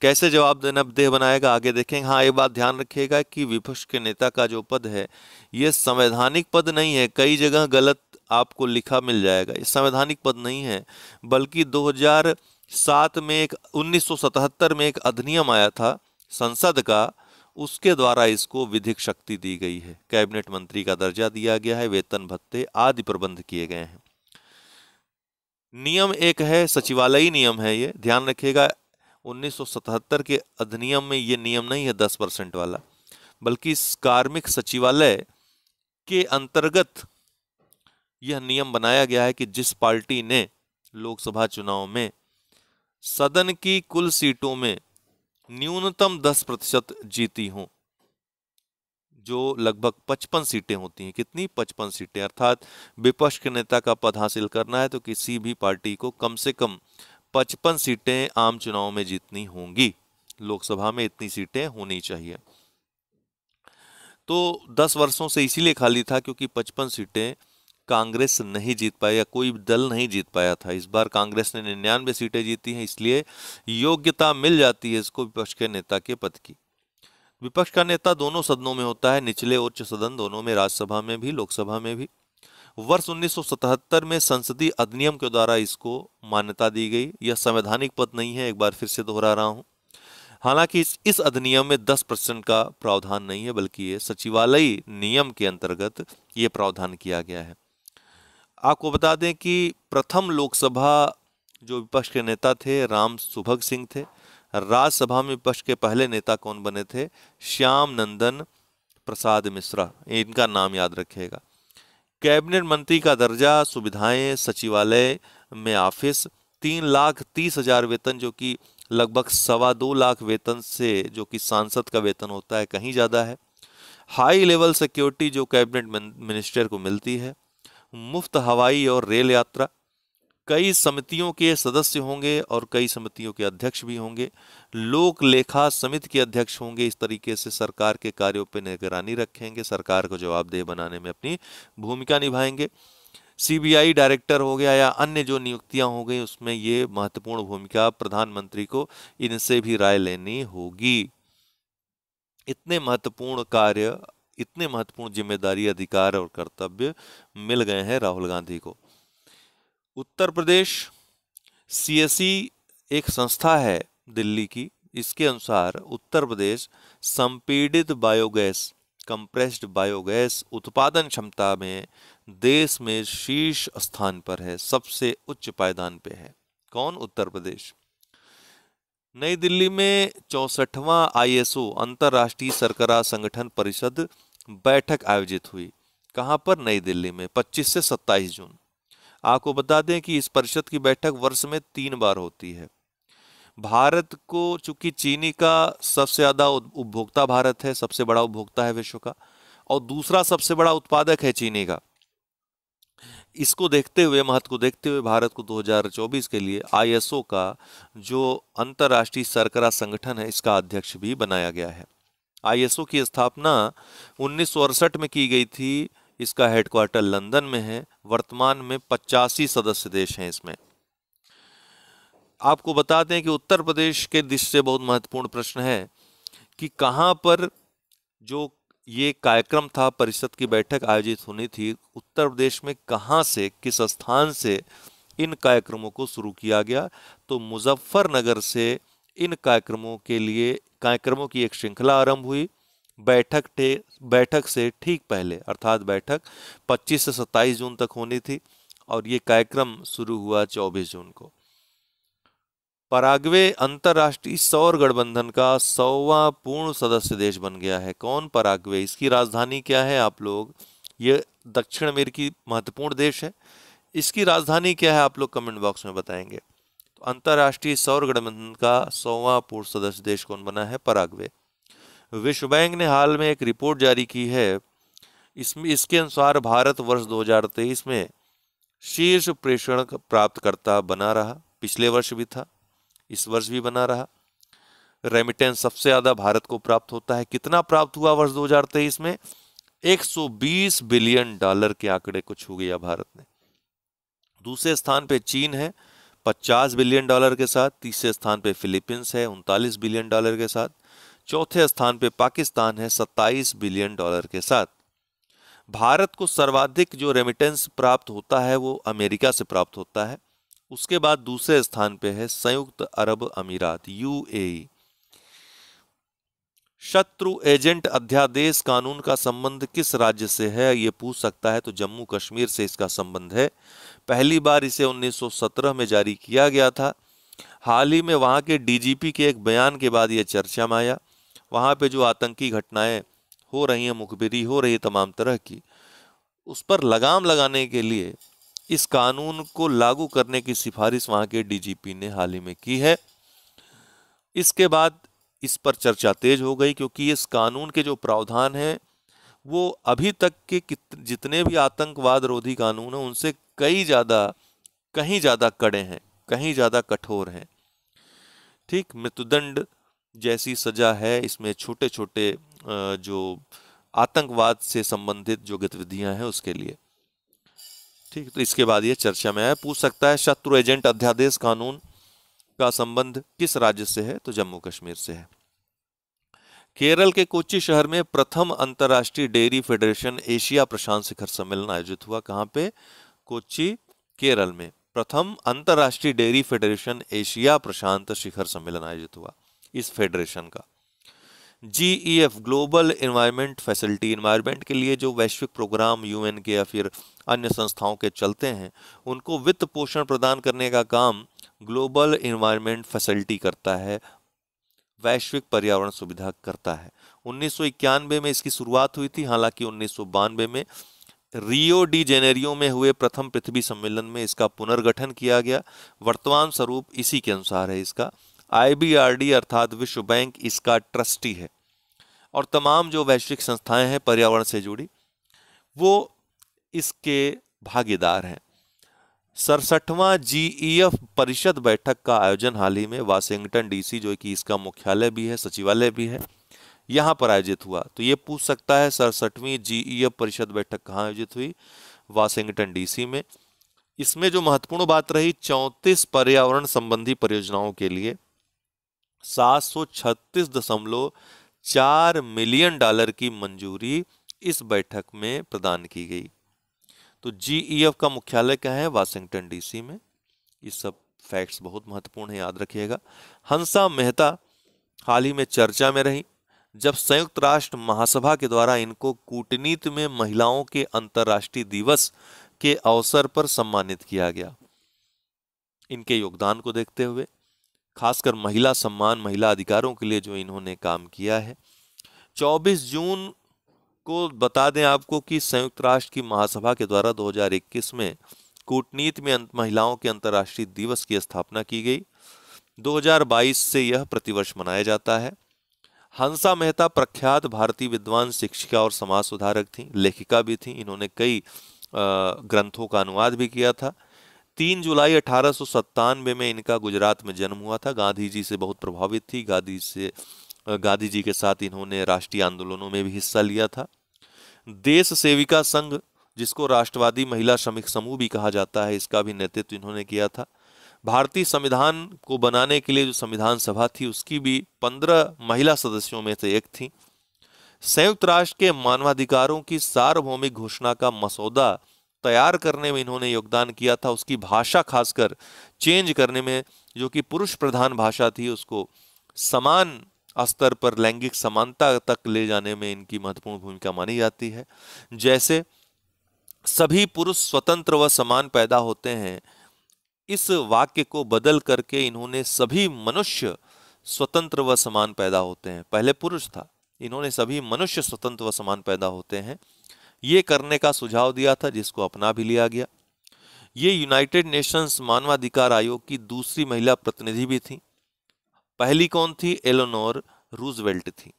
कैसे जवाब देना देह बनाएगा आगे देखेंगे हाँ ये बात ध्यान रखिएगा कि विपक्ष के नेता का जो पद है ये संवैधानिक पद नहीं है कई जगह गलत आपको लिखा मिल जाएगा ये संवैधानिक पद नहीं है बल्कि 2007 में एक 1977 में एक अधिनियम आया था संसद का उसके द्वारा इसको विधिक शक्ति दी गई है कैबिनेट मंत्री का दर्जा दिया गया है वेतन भत्ते आदि प्रबंध किए गए हैं नियम एक है सचिवालयी नियम है ये ध्यान रखिएगा 1977 के अधिनियम में ये नियम नहीं है 10 परसेंट वाला बल्कि कार्मिक सचिवालय के अंतर्गत यह नियम बनाया गया है कि जिस पार्टी ने लोकसभा चुनाव में सदन की कुल सीटों में न्यूनतम दस प्रतिशत जीती हूं जो लगभग पचपन सीटें होती हैं कितनी पचपन सीटें अर्थात विपक्ष के नेता का पद हासिल करना है तो किसी भी पार्टी को कम से कम पचपन सीटें आम चुनाव में जीतनी होंगी लोकसभा में इतनी सीटें होनी चाहिए तो दस वर्षों से इसीलिए खाली था क्योंकि पचपन सीटें कांग्रेस नहीं जीत पाया या कोई दल नहीं जीत पाया था इस बार कांग्रेस ने निन्यानवे सीटें जीती हैं इसलिए योग्यता मिल जाती है इसको विपक्ष के नेता के पद की विपक्ष का नेता दोनों सदनों में होता है निचले उच्च सदन दोनों में राज्यसभा में भी लोकसभा में भी वर्ष 1977 में संसदीय अधिनियम के द्वारा इसको मान्यता दी गई यह संवैधानिक पद नहीं है एक बार फिर से दोहरा रहा हूँ हालांकि इस, इस अधिनियम में 10 परसेंट का प्रावधान नहीं है बल्कि ये सचिवालय नियम के अंतर्गत ये प्रावधान किया गया है आपको बता दें कि प्रथम लोकसभा जो विपक्ष के नेता थे राम सुभग सिंह थे राज्यसभा में विपक्ष के पहले नेता कौन बने थे श्याम नंदन प्रसाद मिश्रा इनका नाम याद रखिएगा कैबिनेट मंत्री का दर्जा सुविधाएं सचिवालय में ऑफिस तीन लाख तीस हजार वेतन जो कि लगभग सवा दो लाख वेतन से जो कि सांसद का वेतन होता है कहीं ज़्यादा है हाई लेवल सिक्योरिटी जो कैबिनेट मिनिस्टर को मिलती है मुफ्त हवाई और रेल यात्रा कई समितियों के सदस्य होंगे और कई समितियों के अध्यक्ष भी होंगे लोक लेखा समिति के अध्यक्ष होंगे इस तरीके से सरकार के कार्यों पर निगरानी रखेंगे सरकार को जवाबदेह बनाने में अपनी भूमिका निभाएंगे सीबीआई डायरेक्टर हो गया या अन्य जो नियुक्तियां हो गई उसमें ये महत्वपूर्ण भूमिका प्रधानमंत्री को इनसे भी राय लेनी होगी इतने महत्वपूर्ण कार्य इतने महत्वपूर्ण जिम्मेदारी अधिकार और कर्तव्य मिल गए हैं राहुल गांधी को उत्तर प्रदेश सीएससी e एक संस्था है दिल्ली की इसके अनुसार उत्तर प्रदेश संपीड़ित बायोगैस कंप्रेस्ड बायोगैस उत्पादन क्षमता में देश में शीर्ष स्थान पर है सबसे उच्च पायदान पे है कौन उत्तर प्रदेश नई दिल्ली में चौसठवां आईएसओ अंतर्राष्ट्रीय सरकरा संगठन परिषद बैठक आयोजित हुई कहाँ पर नई दिल्ली में 25 से 27 जून आपको बता दें कि इस परिषद की बैठक वर्ष में तीन बार होती है भारत को चूंकि चीनी का सबसे ज़्यादा उपभोक्ता भारत है सबसे बड़ा उपभोक्ता है विश्व का और दूसरा सबसे बड़ा उत्पादक है चीनी का इसको देखते हुए महत्व को देखते हुए भारत को 2024 के लिए आईएसओ का जो अंतर्राष्ट्रीय सरकरा संगठन है इसका अध्यक्ष भी बनाया गया है आईएसओ की स्थापना उन्नीस में की गई थी इसका हेडक्वार्टर लंदन में है वर्तमान में पचासी सदस्य देश हैं इसमें आपको बता दें कि उत्तर प्रदेश के दिश से बहुत महत्वपूर्ण प्रश्न है कि कहाँ पर जो ये कार्यक्रम था परिषद की बैठक आयोजित होनी थी उत्तर प्रदेश में कहाँ से किस स्थान से इन कार्यक्रमों को शुरू किया गया तो मुजफ्फरनगर से इन कार्यक्रमों के लिए कार्यक्रमों की एक श्रृंखला आरंभ हुई बैठक टे बैठक से ठीक पहले अर्थात बैठक 25 से 27 जून तक होनी थी और ये कार्यक्रम शुरू हुआ 24 जून को पराग्वे अंतर्राष्ट्रीय सौर गठबंधन का सौवा पूर्ण सदस्य देश बन गया है कौन पराग्वे इसकी राजधानी क्या है आप लोग ये दक्षिण अमेरिकी महत्वपूर्ण देश है इसकी राजधानी क्या है आप लोग कमेंट बॉक्स में बताएंगे तो अंतर्राष्ट्रीय सौर गठबंधन का सौवा पूर्व सदस्य देश कौन बना है पराग्वे विश्व बैंक ने हाल में एक रिपोर्ट जारी की है इसमें इसके अनुसार भारत वर्ष 2023 में शीर्ष प्रेषण प्राप्तकर्ता बना रहा पिछले वर्ष भी था इस वर्ष भी बना रहा रेमिटेंस सबसे ज़्यादा भारत को प्राप्त होता है कितना प्राप्त हुआ वर्ष 2023 में 120 बिलियन डॉलर के आंकड़े को छू गया भारत ने दूसरे स्थान पे चीन है 50 बिलियन डॉलर के साथ तीसरे स्थान पे फिलीपींस है उनतालीस बिलियन डॉलर के साथ चौथे स्थान पे पाकिस्तान है 27 बिलियन डॉलर के साथ भारत को सर्वाधिक जो रेमिटेंस प्राप्त होता है वो अमेरिका से प्राप्त होता है उसके बाद दूसरे स्थान पे है संयुक्त अरब अमीरात यूएई e। शत्रु एजेंट अध्यादेश कानून का संबंध किस राज्य से है ये पूछ सकता है तो जम्मू कश्मीर से इसका संबंध है पहली बार इसे 1917 में जारी किया गया था हाल ही में वहाँ के डीजीपी के एक बयान के बाद यह चर्चा में आया वहाँ पे जो आतंकी घटनाएं हो रही हैं मुखबिरी हो रही है तमाम तरह की उस पर लगाम लगाने के लिए इस कानून को लागू करने की सिफारिश वहाँ के डीजीपी ने हाल ही में की है इसके बाद इस पर चर्चा तेज हो गई क्योंकि इस कानून के जो प्रावधान हैं वो अभी तक के जितने भी आतंकवाद रोधी कानून हैं उनसे कई ज़्यादा कहीं ज़्यादा कड़े हैं कहीं ज़्यादा कठोर हैं ठीक मृत्युदंड जैसी सजा है इसमें छोटे छोटे जो आतंकवाद से संबंधित जो गतिविधियां हैं उसके लिए ठीक तो इसके बाद ये चर्चा में आया पूछ सकता है शत्रु एजेंट अध्यादेश कानून का संबंध किस राज्य से है तो जम्मू कश्मीर से है केरल के कोच्चि शहर में प्रथम अंतर्राष्ट्रीय डेयरी फेडरेशन एशिया प्रशांत शिखर सम्मेलन आयोजित हुआ कहाँ पे कोच्चि केरल में प्रथम अंतर्राष्ट्रीय डेयरी फेडरेशन एशिया प्रशांत शिखर सम्मेलन आयोजित हुआ इस फेडरेशन का GEF global environment facility environment के लिए जो वैश्विक प्रोग्राम यूएन के या फिर अन्य संस्थाओं के चलते हैं उनको वित्त पोषण प्रदान करने का काम ग्लोबल इन्वायरमेंट फैसिलिटी करता है वैश्विक पर्यावरण सुविधा करता है उन्नीस में इसकी शुरुआत हुई थी हालांकि उन्नीस में रियो डी जेनेरियो में हुए प्रथम पृथ्वी सम्मेलन में इसका पुनर्गठन किया गया वर्तमान स्वरूप इसी के अनुसार है इसका आईबीआरडी अर्थात विश्व बैंक इसका ट्रस्टी है और तमाम जो वैश्विक संस्थाएं हैं पर्यावरण से जुड़ी वो इसके भागीदार हैं सड़सठवां जीईएफ परिषद बैठक का आयोजन हाल ही में वाशिंगटन डीसी जो कि इसका मुख्यालय भी है सचिवालय भी है यहाँ पर आयोजित हुआ तो ये पूछ सकता है सड़सठवीं जीईएफ परिषद बैठक कहाँ आयोजित हुई वाशिंगटन डीसी में इसमें जो महत्वपूर्ण बात रही चौंतीस पर्यावरण संबंधी परियोजनाओं के लिए सात चार मिलियन डॉलर की मंजूरी इस बैठक में प्रदान की गई तो जीईएफ का मुख्यालय क्या है वाशिंगटन डीसी में ये सब फैक्ट्स बहुत महत्वपूर्ण है याद रखिएगा हंसा मेहता हाल ही में चर्चा में रही जब संयुक्त राष्ट्र महासभा के द्वारा इनको कूटनीत में महिलाओं के अंतर्राष्ट्रीय दिवस के अवसर पर सम्मानित किया गया इनके योगदान को देखते हुए खासकर महिला सम्मान महिला अधिकारों के लिए जो इन्होंने काम किया है 24 जून को बता दें आपको कि संयुक्त राष्ट्र की महासभा के द्वारा 2021 में कूटनीत में अं-, महिलाओं के अंतर्राष्ट्रीय दिवस की स्थापना की गई 2022 से यह प्रतिवर्ष मनाया जाता है हंसा मेहता प्रख्यात भारतीय विद्वान शिक्षिका और समाज सुधारक थी लेखिका भी थी इन्होंने कई ग्रंथों का अनुवाद भी किया था तीन जुलाई अठारह में इनका गुजरात में जन्म हुआ था गांधी जी से बहुत प्रभावित थी गांधी से गांधी जी के साथ इन्होंने राष्ट्रीय आंदोलनों में भी हिस्सा लिया था देश सेविका संघ जिसको राष्ट्रवादी महिला श्रमिक समूह भी कहा जाता है इसका भी नेतृत्व इन्होंने किया था भारतीय संविधान को बनाने के लिए जो संविधान सभा थी उसकी भी पंद्रह महिला सदस्यों में से एक थी संयुक्त राष्ट्र के मानवाधिकारों की सार्वभौमिक घोषणा का मसौदा तैयार करने में इन्होंने योगदान किया था उसकी भाषा खासकर चेंज करने में जो कि पुरुष प्रधान भाषा थी उसको समान स्तर पर लैंगिक समानता तक ले जाने में इनकी महत्वपूर्ण भूमिका मानी जाती है जैसे सभी पुरुष स्वतंत्र व समान पैदा होते हैं इस वाक्य को बदल करके इन्होंने सभी मनुष्य स्वतंत्र व समान पैदा होते हैं पहले पुरुष था इन्होंने सभी मनुष्य स्वतंत्र व समान पैदा होते हैं ये करने का सुझाव दिया था जिसको अपना भी लिया गया ये यूनाइटेड नेशंस मानवाधिकार आयोग की दूसरी महिला प्रतिनिधि भी थी पहली कौन थी एलोनोर रूजवेल्ट थी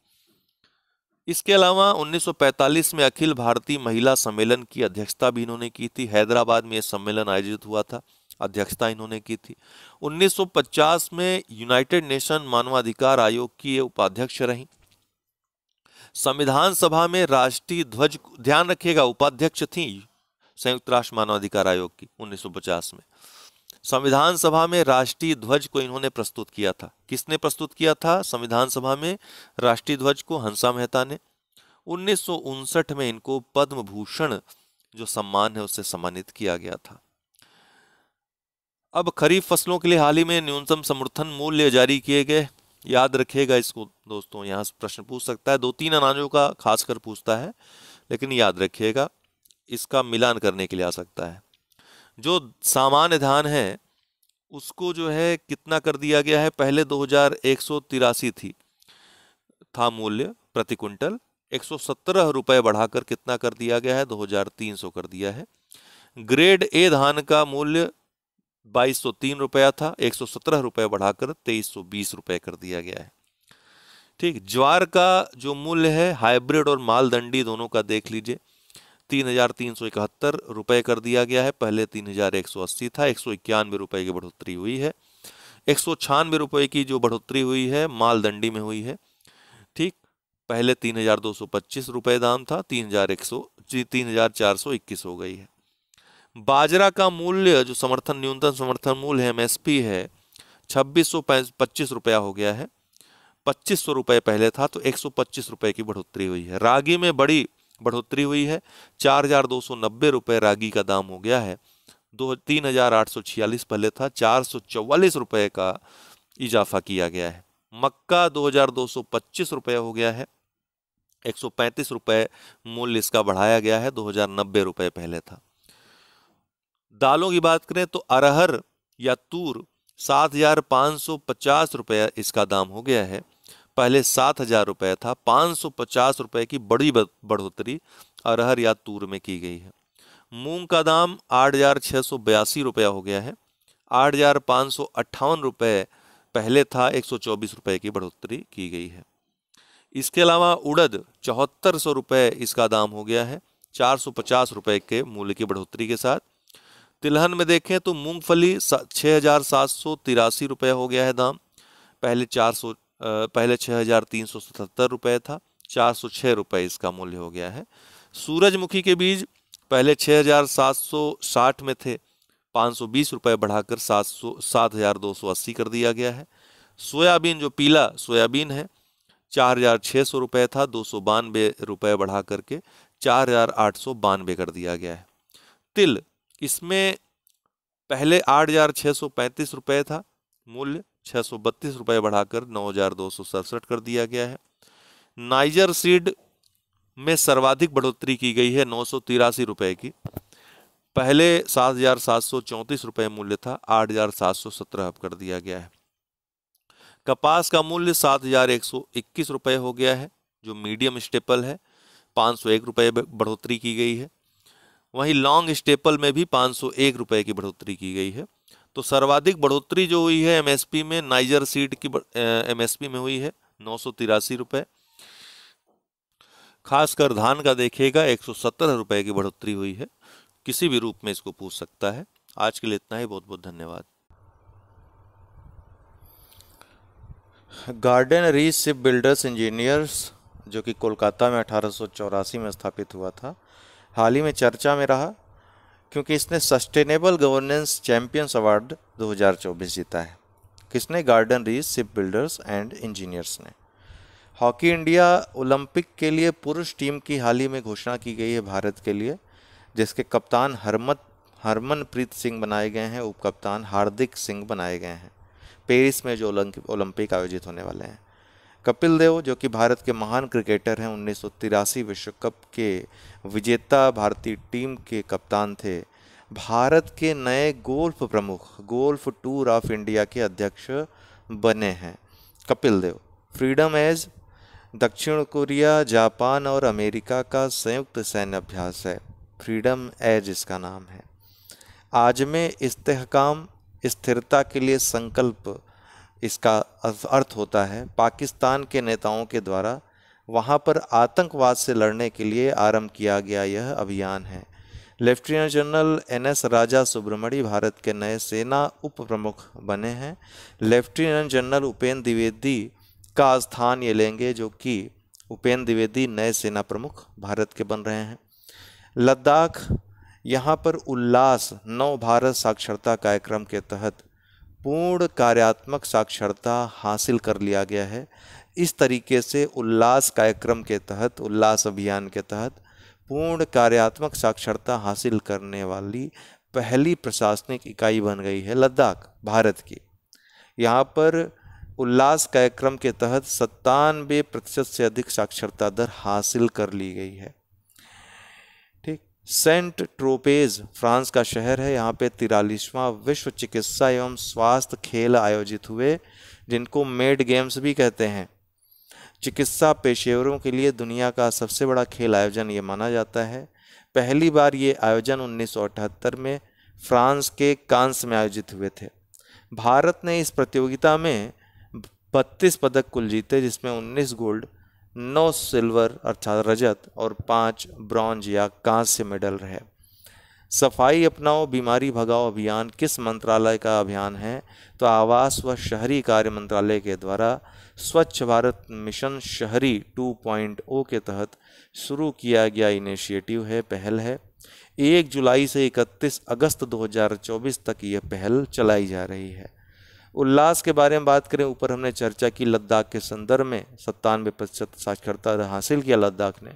इसके अलावा 1945 में अखिल भारतीय महिला सम्मेलन की अध्यक्षता भी इन्होंने की थी हैदराबाद में यह सम्मेलन आयोजित हुआ था अध्यक्षता इन्होंने की थी 1950 में यूनाइटेड नेशन मानवाधिकार आयोग की ये उपाध्यक्ष रही संविधान सभा में राष्ट्रीय ध्वज ध्यान रखिएगा उपाध्यक्ष थी संयुक्त राष्ट्र मानवाधिकार आयोग की 1950 में संविधान सभा में राष्ट्रीय ध्वज को इन्होंने प्रस्तुत किया था किसने प्रस्तुत किया था संविधान सभा में राष्ट्रीय ध्वज को हंसा मेहता ने उन्नीस में इनको पद्म भूषण जो सम्मान है उससे सम्मानित किया गया था अब खरीफ फसलों के लिए हाल ही में न्यूनतम समर्थन मूल्य जारी किए गए याद रखिएगा इसको दोस्तों यहाँ प्रश्न पूछ सकता है दो तीन अनाजों का खासकर पूछता है लेकिन याद रखिएगा इसका मिलान करने के लिए आ सकता है जो सामान्य धान है उसको जो है कितना कर दिया गया है पहले दो हजार एक सौ तिरासी थी था मूल्य प्रति क्विंटल एक सौ सत्रह रुपये बढ़ाकर कितना कर दिया गया है दो हजार तीन सौ कर दिया है ग्रेड ए धान का मूल्य बाईस सौ तीन रुपया था एक सौ सत्रह रुपये बढ़ाकर तेईस सौ बीस रुपये कर दिया गया है ठीक ज्वार का जो मूल्य है हाइब्रिड और मालदंडी दोनों का देख लीजिए तीन हजार तीन सौ इकहत्तर रुपये कर दिया गया है पहले तीन हजार एक सौ अस्सी था एक सौ इक्यानवे रुपये की बढ़ोतरी हुई है एक सौ छियानवे रुपये की जो बढ़ोतरी हुई है मालदंडी में हुई है ठीक पहले तीन हजार दो सौ पच्चीस रुपये दाम था तीन हजार एक सौ तीन हजार चार सौ इक्कीस हो गई है बाजरा का मूल्य जो समर्थन न्यूनतम समर्थन मूल्य है एमएसपी है छब्बीस सौ पच्चीस रुपया हो गया है पच्चीस सौ रुपये पहले था तो एक सौ पच्चीस रुपये की बढ़ोतरी हुई है रागी में बड़ी बढ़ोतरी हुई है चार हजार दो सौ नब्बे रुपये रागी का दाम हो गया है दो तीन हजार आठ सौ छियालीस पहले था चार सौ चौवालीस रुपये का इजाफा किया गया है मक्का दो हजार दो सौ पच्चीस रुपये हो गया है एक सौ पैंतीस रुपये मूल्य इसका बढ़ाया गया है दो हजार नब्बे रुपये पहले था दालों की बात करें तो अरहर या तूर सात हजार पाँच सौ पचास रुपया इसका दाम हो गया है पहले सात हजार रुपये था पाँच सौ पचास रुपये की बड़ी बढ़ोतरी अरहर या तूर में की गई है मूंग का दाम आठ हजार छः सौ बयासी रुपया हो गया है आठ हजार पाँच सौ अट्ठावन रुपये पहले था एक सौ चौबीस रुपये की बढ़ोतरी की गई है इसके अलावा उड़द चौहत्तर सौ रुपये इसका दाम हो गया है चार सौ पचास रुपये के मूल्य की बढ़ोतरी के साथ तिलहन में देखें तो मूंगफली छः हजार सात सौ तिरासी रुपये हो गया है दाम पहले चार सौ पहले छः हजार तीन सौ सतहत्तर रुपये था चार सौ छः रुपये इसका मूल्य हो गया है सूरजमुखी के बीज पहले छः हजार सात सौ साठ में थे पाँच सौ बीस रुपये बढ़ाकर सात सौ सात हजार दो सौ अस्सी कर दिया गया है सोयाबीन जो पीला सोयाबीन है चार हजार छः सौ रुपये था दो सौ बानवे रुपये बढ़ा करके चार हजार आठ सौ बानवे कर दिया गया है तिल इसमें पहले आठ हज़ार छः सौ पैंतीस रुपये था मूल्य छः सौ बत्तीस रुपये बढ़ाकर नौ हज़ार दो सौ सड़सठ कर दिया गया है नाइजर सीड में सर्वाधिक बढ़ोतरी की गई है नौ सौ तिरासी रुपये की पहले सात हज़ार सात सौ चौंतीस रुपये मूल्य था आठ हज़ार सात सौ सत्रह अब कर दिया गया है कपास का मूल्य सात हज़ार एक सौ इक्कीस रुपये हो गया है जो मीडियम स्टेपल है पाँच सौ एक रुपये बढ़ोतरी की गई है वहीं लॉन्ग स्टेपल में भी पाँच सौ एक रुपये की बढ़ोतरी की गई है तो सर्वाधिक बढ़ोतरी जो हुई है एमएसपी में नाइजर सीट की एमएसपी में हुई है नौ सौ तिरासी रुपये खासकर धान का देखिएगा एक सौ सत्तर रुपये की बढ़ोतरी हुई है किसी भी रूप में इसको पूछ सकता है आज के लिए इतना ही बहुत बहुत धन्यवाद garden reach ship builders engineers जो कि कोलकाता में अठारह में स्थापित हुआ था हाल ही में चर्चा में रहा क्योंकि इसने सस्टेनेबल गवर्नेंस चैंपियंस अवार्ड 2024 जीता है किसने garden reach ship builders and engineers ने हॉकी इंडिया ओलंपिक के लिए पुरुष टीम की हाल ही में घोषणा की गई है भारत के लिए जिसके कप्तान हरमत हरमनप्रीत सिंह बनाए गए हैं उपकप्तान हार्दिक सिंह बनाए गए हैं पेरिस में जो ओलंपिक आयोजित होने वाले हैं कपिल देव जो कि भारत के महान क्रिकेटर हैं उन्नीस विश्व कप के विजेता भारतीय टीम के कप्तान थे भारत के नए गोल्फ प्रमुख गोल्फ टूर ऑफ इंडिया के अध्यक्ष बने हैं कपिल देव फ्रीडम एज दक्षिण कोरिया जापान और अमेरिका का संयुक्त सैन्य अभ्यास है फ्रीडम एज इसका नाम है आज में इस्तेहकाम स्थिरता के लिए संकल्प इसका अर्थ होता है पाकिस्तान के नेताओं के द्वारा वहाँ पर आतंकवाद से लड़ने के लिए आरंभ किया गया यह अभियान है lieutenant general N S Raja Subramani Bharat के नए सेना उप प्रमुख बने हैं लेफ्टिनेंट जनरल उपेंद्र द्विवेदी का स्थान ये लेंगे जो कि उपेंद्र द्विवेदी नए सेना प्रमुख भारत के बन रहे हैं लद्दाख यहाँ पर उल्लास नव भारत साक्षरता कार्यक्रम के तहत पूर्ण कार्यात्मक साक्षरता हासिल कर लिया गया है इस तरीके से उल्लास कार्यक्रम के तहत उल्लास अभियान के तहत पूर्ण कार्यात्मक साक्षरता हासिल करने वाली पहली प्रशासनिक इकाई बन गई है लद्दाख भारत की यहाँ पर उल्लास कार्यक्रम के तहत सत्तानवे प्रतिशत से अधिक साक्षरता दर हासिल कर ली गई है सेंट ट्रोपेज फ्रांस का शहर है यहाँ पे तिरालीसवां विश्व चिकित्सा एवं स्वास्थ्य खेल आयोजित हुए जिनको मेड गेम्स भी कहते हैं चिकित्सा पेशेवरों के लिए दुनिया का सबसे बड़ा खेल आयोजन ये माना जाता है पहली बार ये आयोजन 1978 में फ्रांस के कांस में आयोजित हुए थे भारत ने इस प्रतियोगिता में बत्तीस पदक कुल जीते जिसमें 19 गोल्ड नौ सिल्वर अर्थात रजत और पाँच ब्रॉन्ज या कांस्य मेडल रहे सफाई अपनाओ बीमारी भगाओ अभियान किस मंत्रालय का अभियान है तो आवास व शहरी कार्य मंत्रालय के द्वारा स्वच्छ भारत मिशन शहरी 2.0 के तहत शुरू किया गया इनिशिएटिव है पहल है एक जुलाई से 31 अगस्त 2024 तक यह पहल चलाई जा रही है उल्लास के बारे में बात करें ऊपर हमने चर्चा की लद्दाख के संदर्भ में सत्तानवे प्रतिशत साक्षरता हासिल किया लद्दाख ने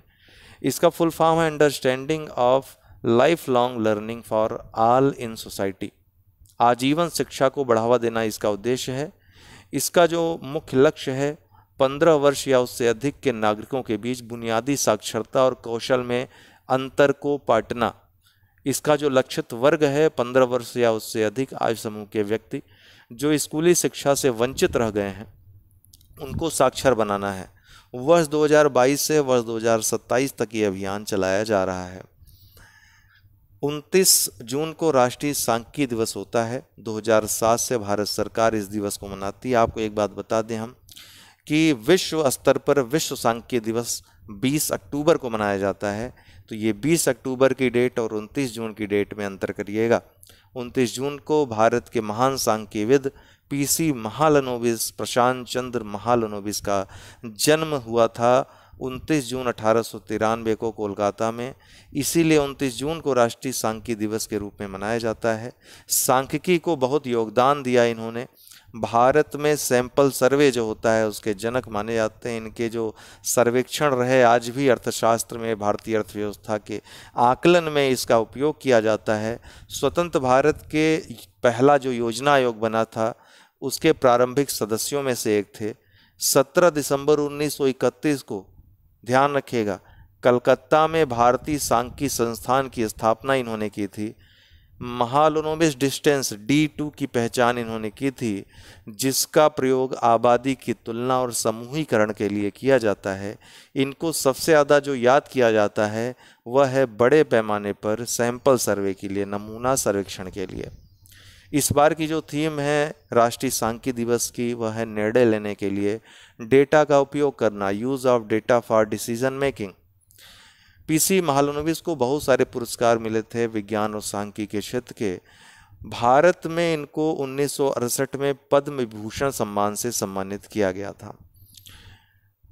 इसका फुल फॉर्म है understanding of lifelong learning for all in society आजीवन शिक्षा को बढ़ावा देना इसका उद्देश्य है इसका जो मुख्य लक्ष्य है पंद्रह वर्ष या उससे अधिक के नागरिकों के बीच बुनियादी साक्षरता और कौशल में अंतर को पाटना इसका जो लक्षित वर्ग है पंद्रह वर्ष या उससे अधिक आयु समूह के व्यक्ति जो स्कूली शिक्षा से वंचित रह गए हैं उनको साक्षर बनाना है वर्ष 2022 से वर्ष 2027 तक ये अभियान चलाया जा रहा है 29 जून को राष्ट्रीय सांख्यिकी दिवस होता है 2007 से भारत सरकार इस दिवस को मनाती है आपको एक बात बता दें हम कि विश्व स्तर पर विश्व सांख्यिकी दिवस 20 अक्टूबर को मनाया जाता है तो ये 20 अक्टूबर की डेट और 29 जून की डेट में अंतर करिएगा उनतीस जून को भारत के महान सांख्यविद पीसी महालनोबिस प्रशांत चंद्र महालनोबिस का जन्म हुआ था 29 जून अठारह को कोलकाता में इसीलिए 29 जून को राष्ट्रीय सांख्यिकी दिवस के रूप में मनाया जाता है सांख्यिकी को बहुत योगदान दिया इन्होंने भारत में सैंपल सर्वे जो होता है उसके जनक माने जाते हैं इनके जो सर्वेक्षण रहे आज भी अर्थशास्त्र में भारतीय अर्थव्यवस्था के आकलन में इसका उपयोग किया जाता है स्वतंत्र भारत के पहला जो योजना आयोग बना था उसके प्रारंभिक सदस्यों में से एक थे 17 दिसंबर 1931 को ध्यान रखिएगा कलकत्ता में भारतीय सांख्यिकी संस्थान की स्थापना इन्होंने की थी महालोनोमिस डिस्टेंस डी टू की पहचान इन्होंने की थी जिसका प्रयोग आबादी की तुलना और समूहीकरण के लिए किया जाता है इनको सबसे ज़्यादा जो याद किया जाता है वह है बड़े पैमाने पर सैंपल सर्वे के लिए नमूना सर्वेक्षण के लिए इस बार की जो थीम है राष्ट्रीय सांख्य दिवस की वह है निर्णय लेने के लिए डेटा का उपयोग करना use of data for decision making PC Mahalanobis को बहुत सारे पुरस्कार मिले थे विज्ञान और सांख्यिकी के क्षेत्र के भारत में इनको उन्नीस में पद्म विभूषण सम्मान से सम्मानित किया गया था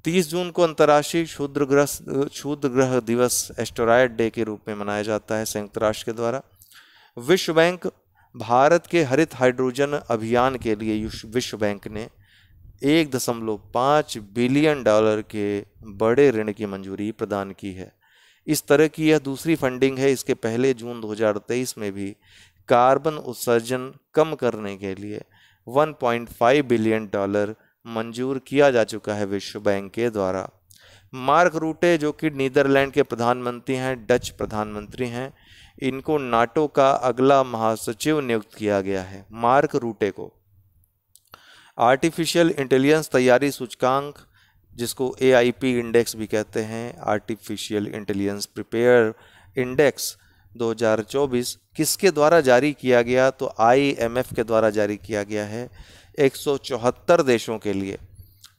30 जून को अंतर्राष्ट्रीय क्षुद्र ग्रह क्षुद्र ग्रह दिवस एस्टोराइड डे के रूप में मनाया जाता है संयुक्त राष्ट्र के द्वारा विश्व बैंक भारत के हरित हाइड्रोजन अभियान के लिए विश्व बैंक ने एक दशमलव पाँच बिलियन डॉलर के बड़े ऋण की मंजूरी प्रदान की है इस तरह की यह दूसरी फंडिंग है इसके पहले जून 2023 में भी कार्बन उत्सर्जन कम करने के लिए 1.5 बिलियन डॉलर मंजूर किया जा चुका है विश्व बैंक के द्वारा मार्क रूटे जो कि नीदरलैंड के प्रधानमंत्री हैं डच प्रधानमंत्री हैं इनको नाटो का अगला महासचिव नियुक्त किया गया है मार्क रूटे को आर्टिफिशियल इंटेलिजेंस तैयारी सूचकांक जिसको ए इंडेक्स भी कहते हैं आर्टिफिशियल इंटेलिजेंस प्रिपेयर इंडेक्स 2024 किसके द्वारा जारी किया गया तो आईएमएफ के द्वारा जारी किया गया है 174 देशों के लिए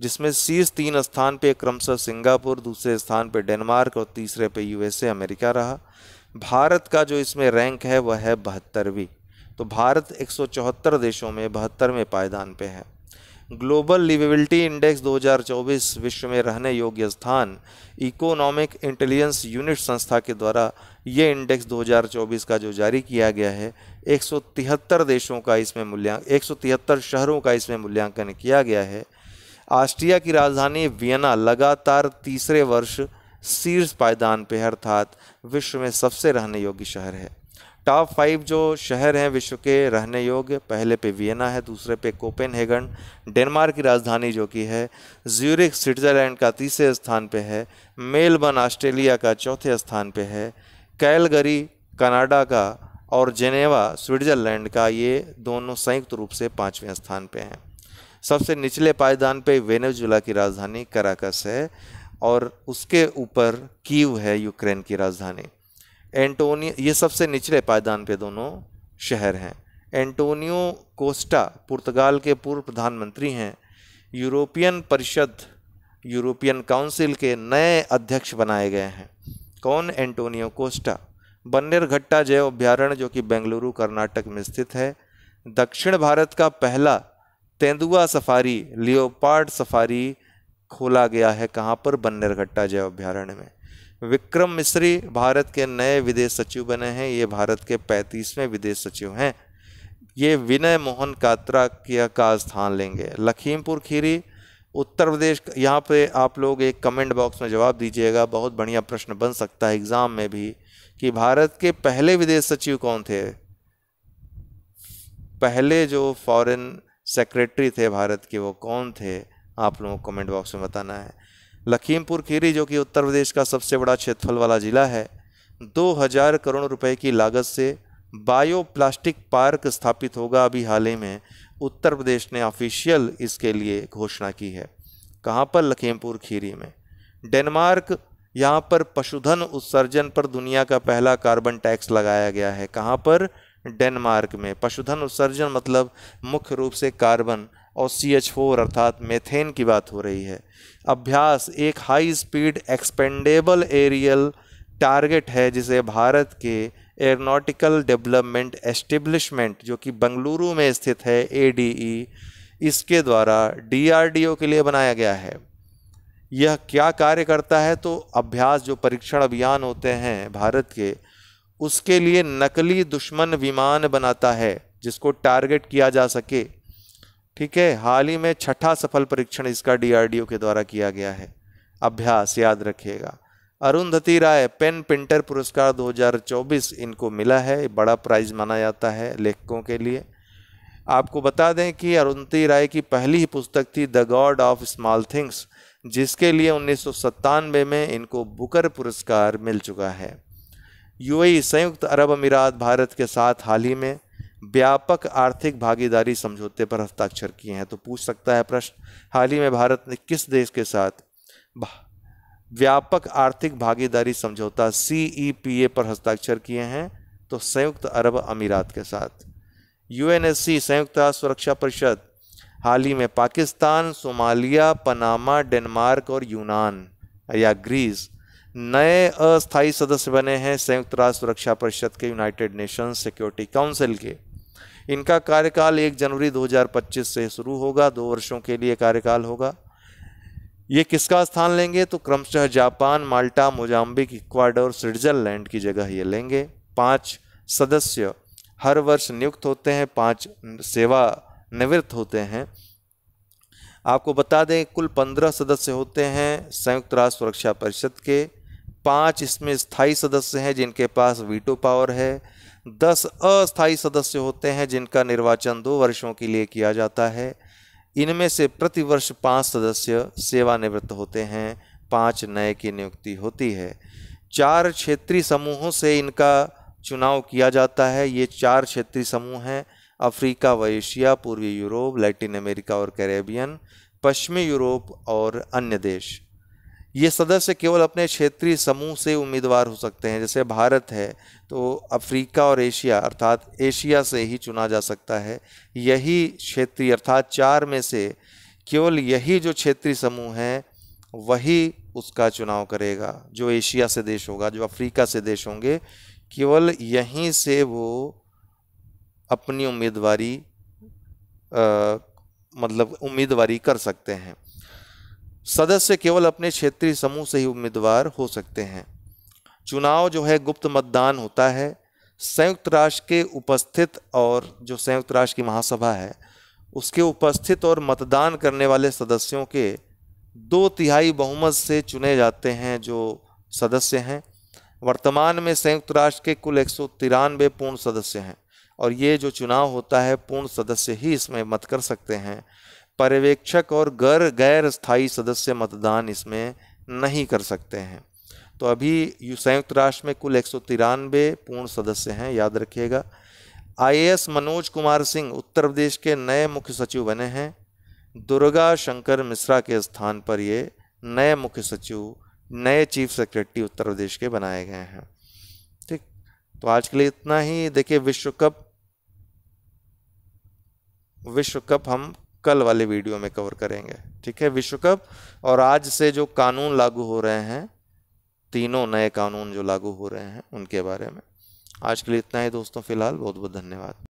जिसमें शीर्ष तीन स्थान पे क्रमशः सिंगापुर दूसरे स्थान पे डेनमार्क और तीसरे पे यूएसए अमेरिका रहा भारत का जो इसमें रैंक है वह है बहत्तरवीं तो भारत 174 देशों में बहत्तरवें पायदान पे है ग्लोबल लिवेबिलिटी इंडेक्स 2024 विश्व में रहने योग्य स्थान इकोनॉमिक इंटेलिजेंस यूनिट संस्था के द्वारा ये इंडेक्स 2024 का जो जारी किया गया है 173 देशों का इसमें मूल्यांकन एक शहरों का इसमें मूल्यांकन किया गया है ऑस्ट्रिया की राजधानी वियना लगातार तीसरे वर्ष शीर्ष पायदान पर अर्थात विश्व में सबसे रहने योग्य शहर है टॉप फाइव जो शहर हैं विश्व के रहने योग्य पहले पे वियना है दूसरे पे कोपेनहेगन डेनमार्क की राजधानी जो कि है ज्यूरिक स्विट्ज़रलैंड का तीसरे स्थान पे है मेलबर्न ऑस्ट्रेलिया का चौथे स्थान पे है कैलगरी कनाडा का और जेनेवा स्विट्ज़रलैंड का ये दोनों संयुक्त रूप से पाँचवें स्थान पर हैं सबसे निचले पायदान पर वेनेजुला की राजधानी कराकस है और उसके ऊपर कीव है यूक्रेन की राजधानी एंटोनियो ये सबसे निचले पायदान पे दोनों शहर हैं एंटोनियो कोस्टा पुर्तगाल के पूर्व प्रधानमंत्री हैं यूरोपियन परिषद यूरोपियन काउंसिल के नए अध्यक्ष बनाए गए हैं कौन एंटोनियो कोस्टा बन्नेर घट्टा जैव अभ्यारण्य जो कि बेंगलुरु कर्नाटक में स्थित है दक्षिण भारत का पहला तेंदुआ सफारी लियोपार्ड सफारी खोला गया है कहाँ पर बन्नेर घट्टा जैव अभ्यारण्य में विक्रम मिश्री भारत के नए विदेश सचिव बने हैं ये भारत के पैंतीसवें विदेश सचिव हैं ये विनय मोहन कात्रा का स्थान लेंगे लखीमपुर खीरी उत्तर प्रदेश यहाँ पे आप लोग एक कमेंट बॉक्स में जवाब दीजिएगा बहुत बढ़िया प्रश्न बन सकता है एग्ज़ाम में भी कि भारत के पहले विदेश सचिव कौन थे पहले जो फॉरेन सेक्रेटरी थे भारत के वो कौन थे आप लोगों को कमेंट बॉक्स में बताना है लखीमपुर खीरी जो कि उत्तर प्रदेश का सबसे बड़ा क्षेत्रफल वाला ज़िला है 2000 करोड़ रुपए की लागत से बायो प्लास्टिक पार्क स्थापित होगा अभी हाल ही में उत्तर प्रदेश ने ऑफिशियल इसके लिए घोषणा की है कहाँ पर लखीमपुर खीरी में डेनमार्क यहाँ पर पशुधन उत्सर्जन पर दुनिया का पहला कार्बन टैक्स लगाया गया है कहाँ पर डेनमार्क में पशुधन उत्सर्जन मतलब मुख्य रूप से कार्बन और सी एच फोर अर्थात मेथेन की बात हो रही है अभ्यास एक high speed expendable aerial target है जिसे भारत के एरोनॉटिकल डेवलपमेंट एस्टेब्लिशमेंट जो कि बंगलुरु में स्थित है ए डी ई इसके द्वारा डी डी आर ओ के लिए बनाया गया है यह क्या कार्य करता है तो अभ्यास जो परीक्षण अभियान होते हैं भारत के उसके लिए नकली दुश्मन विमान बनाता है जिसको टारगेट किया जा सके ठीक है हाल ही में छठा सफल परीक्षण इसका डीआरडीओ के द्वारा किया गया है अभ्यास याद रखिएगा अरुंधति राय पेन प्रिंटर पुरस्कार 2024 इनको मिला है बड़ा प्राइज माना जाता है लेखकों के लिए आपको बता दें कि अरुंधति राय की पहली ही पुस्तक थी the God of Small Things जिसके लिए उन्नीस में इनको बुकर पुरस्कार मिल चुका है यूएई संयुक्त अरब अमीरात भारत के साथ हाल ही में व्यापक आर्थिक भागीदारी समझौते पर हस्ताक्षर किए हैं तो पूछ सकता है प्रश्न हाल ही में भारत ने किस देश के साथ व्यापक आर्थिक भागीदारी समझौता सी e पर हस्ताक्षर किए हैं तो संयुक्त अरब अमीरात के साथ यूएनएससी संयुक्त राष्ट्र सुरक्षा परिषद हाल ही में पाकिस्तान सोमालिया पनामा डेनमार्क और यूनान या ग्रीस नए अस्थायी सदस्य बने हैं संयुक्त राष्ट्र सुरक्षा परिषद के यूनाइटेड नेशंस सिक्योरिटी काउंसिल के इनका कार्यकाल एक जनवरी 2025 से शुरू होगा दो वर्षों के लिए कार्यकाल होगा ये किसका स्थान लेंगे तो क्रमशः Japan Malta Mozambique Ecuador Switzerland की जगह ये लेंगे पांच सदस्य हर वर्ष नियुक्त होते हैं पांच सेवा निवृत्त होते हैं आपको बता दें कुल पंद्रह सदस्य होते हैं संयुक्त राष्ट्र सुरक्षा परिषद के पांच इसमें स्थायी सदस्य हैं जिनके पास वीटो पावर है दस अस्थायी सदस्य होते हैं जिनका निर्वाचन दो वर्षों के लिए किया जाता है इनमें से प्रतिवर्ष पाँच सदस्य सेवानिवृत्त होते हैं पाँच नए की नियुक्ति होती है चार क्षेत्रीय समूहों से इनका चुनाव किया जाता है ये चार क्षेत्रीय समूह हैं अफ्रीका व एशिया पूर्वी यूरोप लैटिन अमेरिका और कैरेबियन पश्चिमी यूरोप और अन्य देश ये सदस्य केवल अपने क्षेत्रीय समूह से उम्मीदवार हो सकते हैं जैसे भारत है तो अफ्रीका और एशिया अर्थात एशिया से ही चुना जा सकता है यही क्षेत्रीय अर्थात चार में से केवल यही जो क्षेत्रीय समूह हैं वही उसका चुनाव करेगा जो एशिया से देश होगा जो अफ्रीका से देश होंगे केवल यहीं से वो अपनी उम्मीदवारी मतलब उम्मीदवारी कर सकते हैं सदस्य केवल अपने क्षेत्रीय समूह से ही उम्मीदवार हो सकते हैं चुनाव जो है गुप्त मतदान होता है संयुक्त राष्ट्र के उपस्थित और जो संयुक्त राष्ट्र की महासभा है उसके उपस्थित और मतदान करने वाले सदस्यों के दो तिहाई बहुमत से चुने जाते हैं जो सदस्य हैं वर्तमान में संयुक्त राष्ट्र के कुल एक पूर्ण सदस्य हैं और ये जो चुनाव होता है पूर्ण सदस्य ही इसमें मत कर सकते हैं पर्यवेक्षक और गैर गैर स्थायी सदस्य मतदान इसमें नहीं कर सकते हैं तो अभी संयुक्त राष्ट्र में कुल एक पूर्ण सदस्य हैं याद रखिएगा आईएएस मनोज कुमार सिंह उत्तर प्रदेश के नए मुख्य सचिव बने हैं दुर्गा शंकर मिश्रा के स्थान पर ये नए मुख्य सचिव नए चीफ सेक्रेटरी उत्तर प्रदेश के बनाए गए हैं ठीक तो आज के लिए इतना ही देखिए विश्व कप विश्व कप हम कल वाले वीडियो में कवर करेंगे ठीक है विश्व कप और आज से जो कानून लागू हो रहे हैं तीनों नए कानून जो लागू हो रहे हैं उनके बारे में आज के लिए इतना ही दोस्तों फिलहाल बहुत बहुत धन्यवाद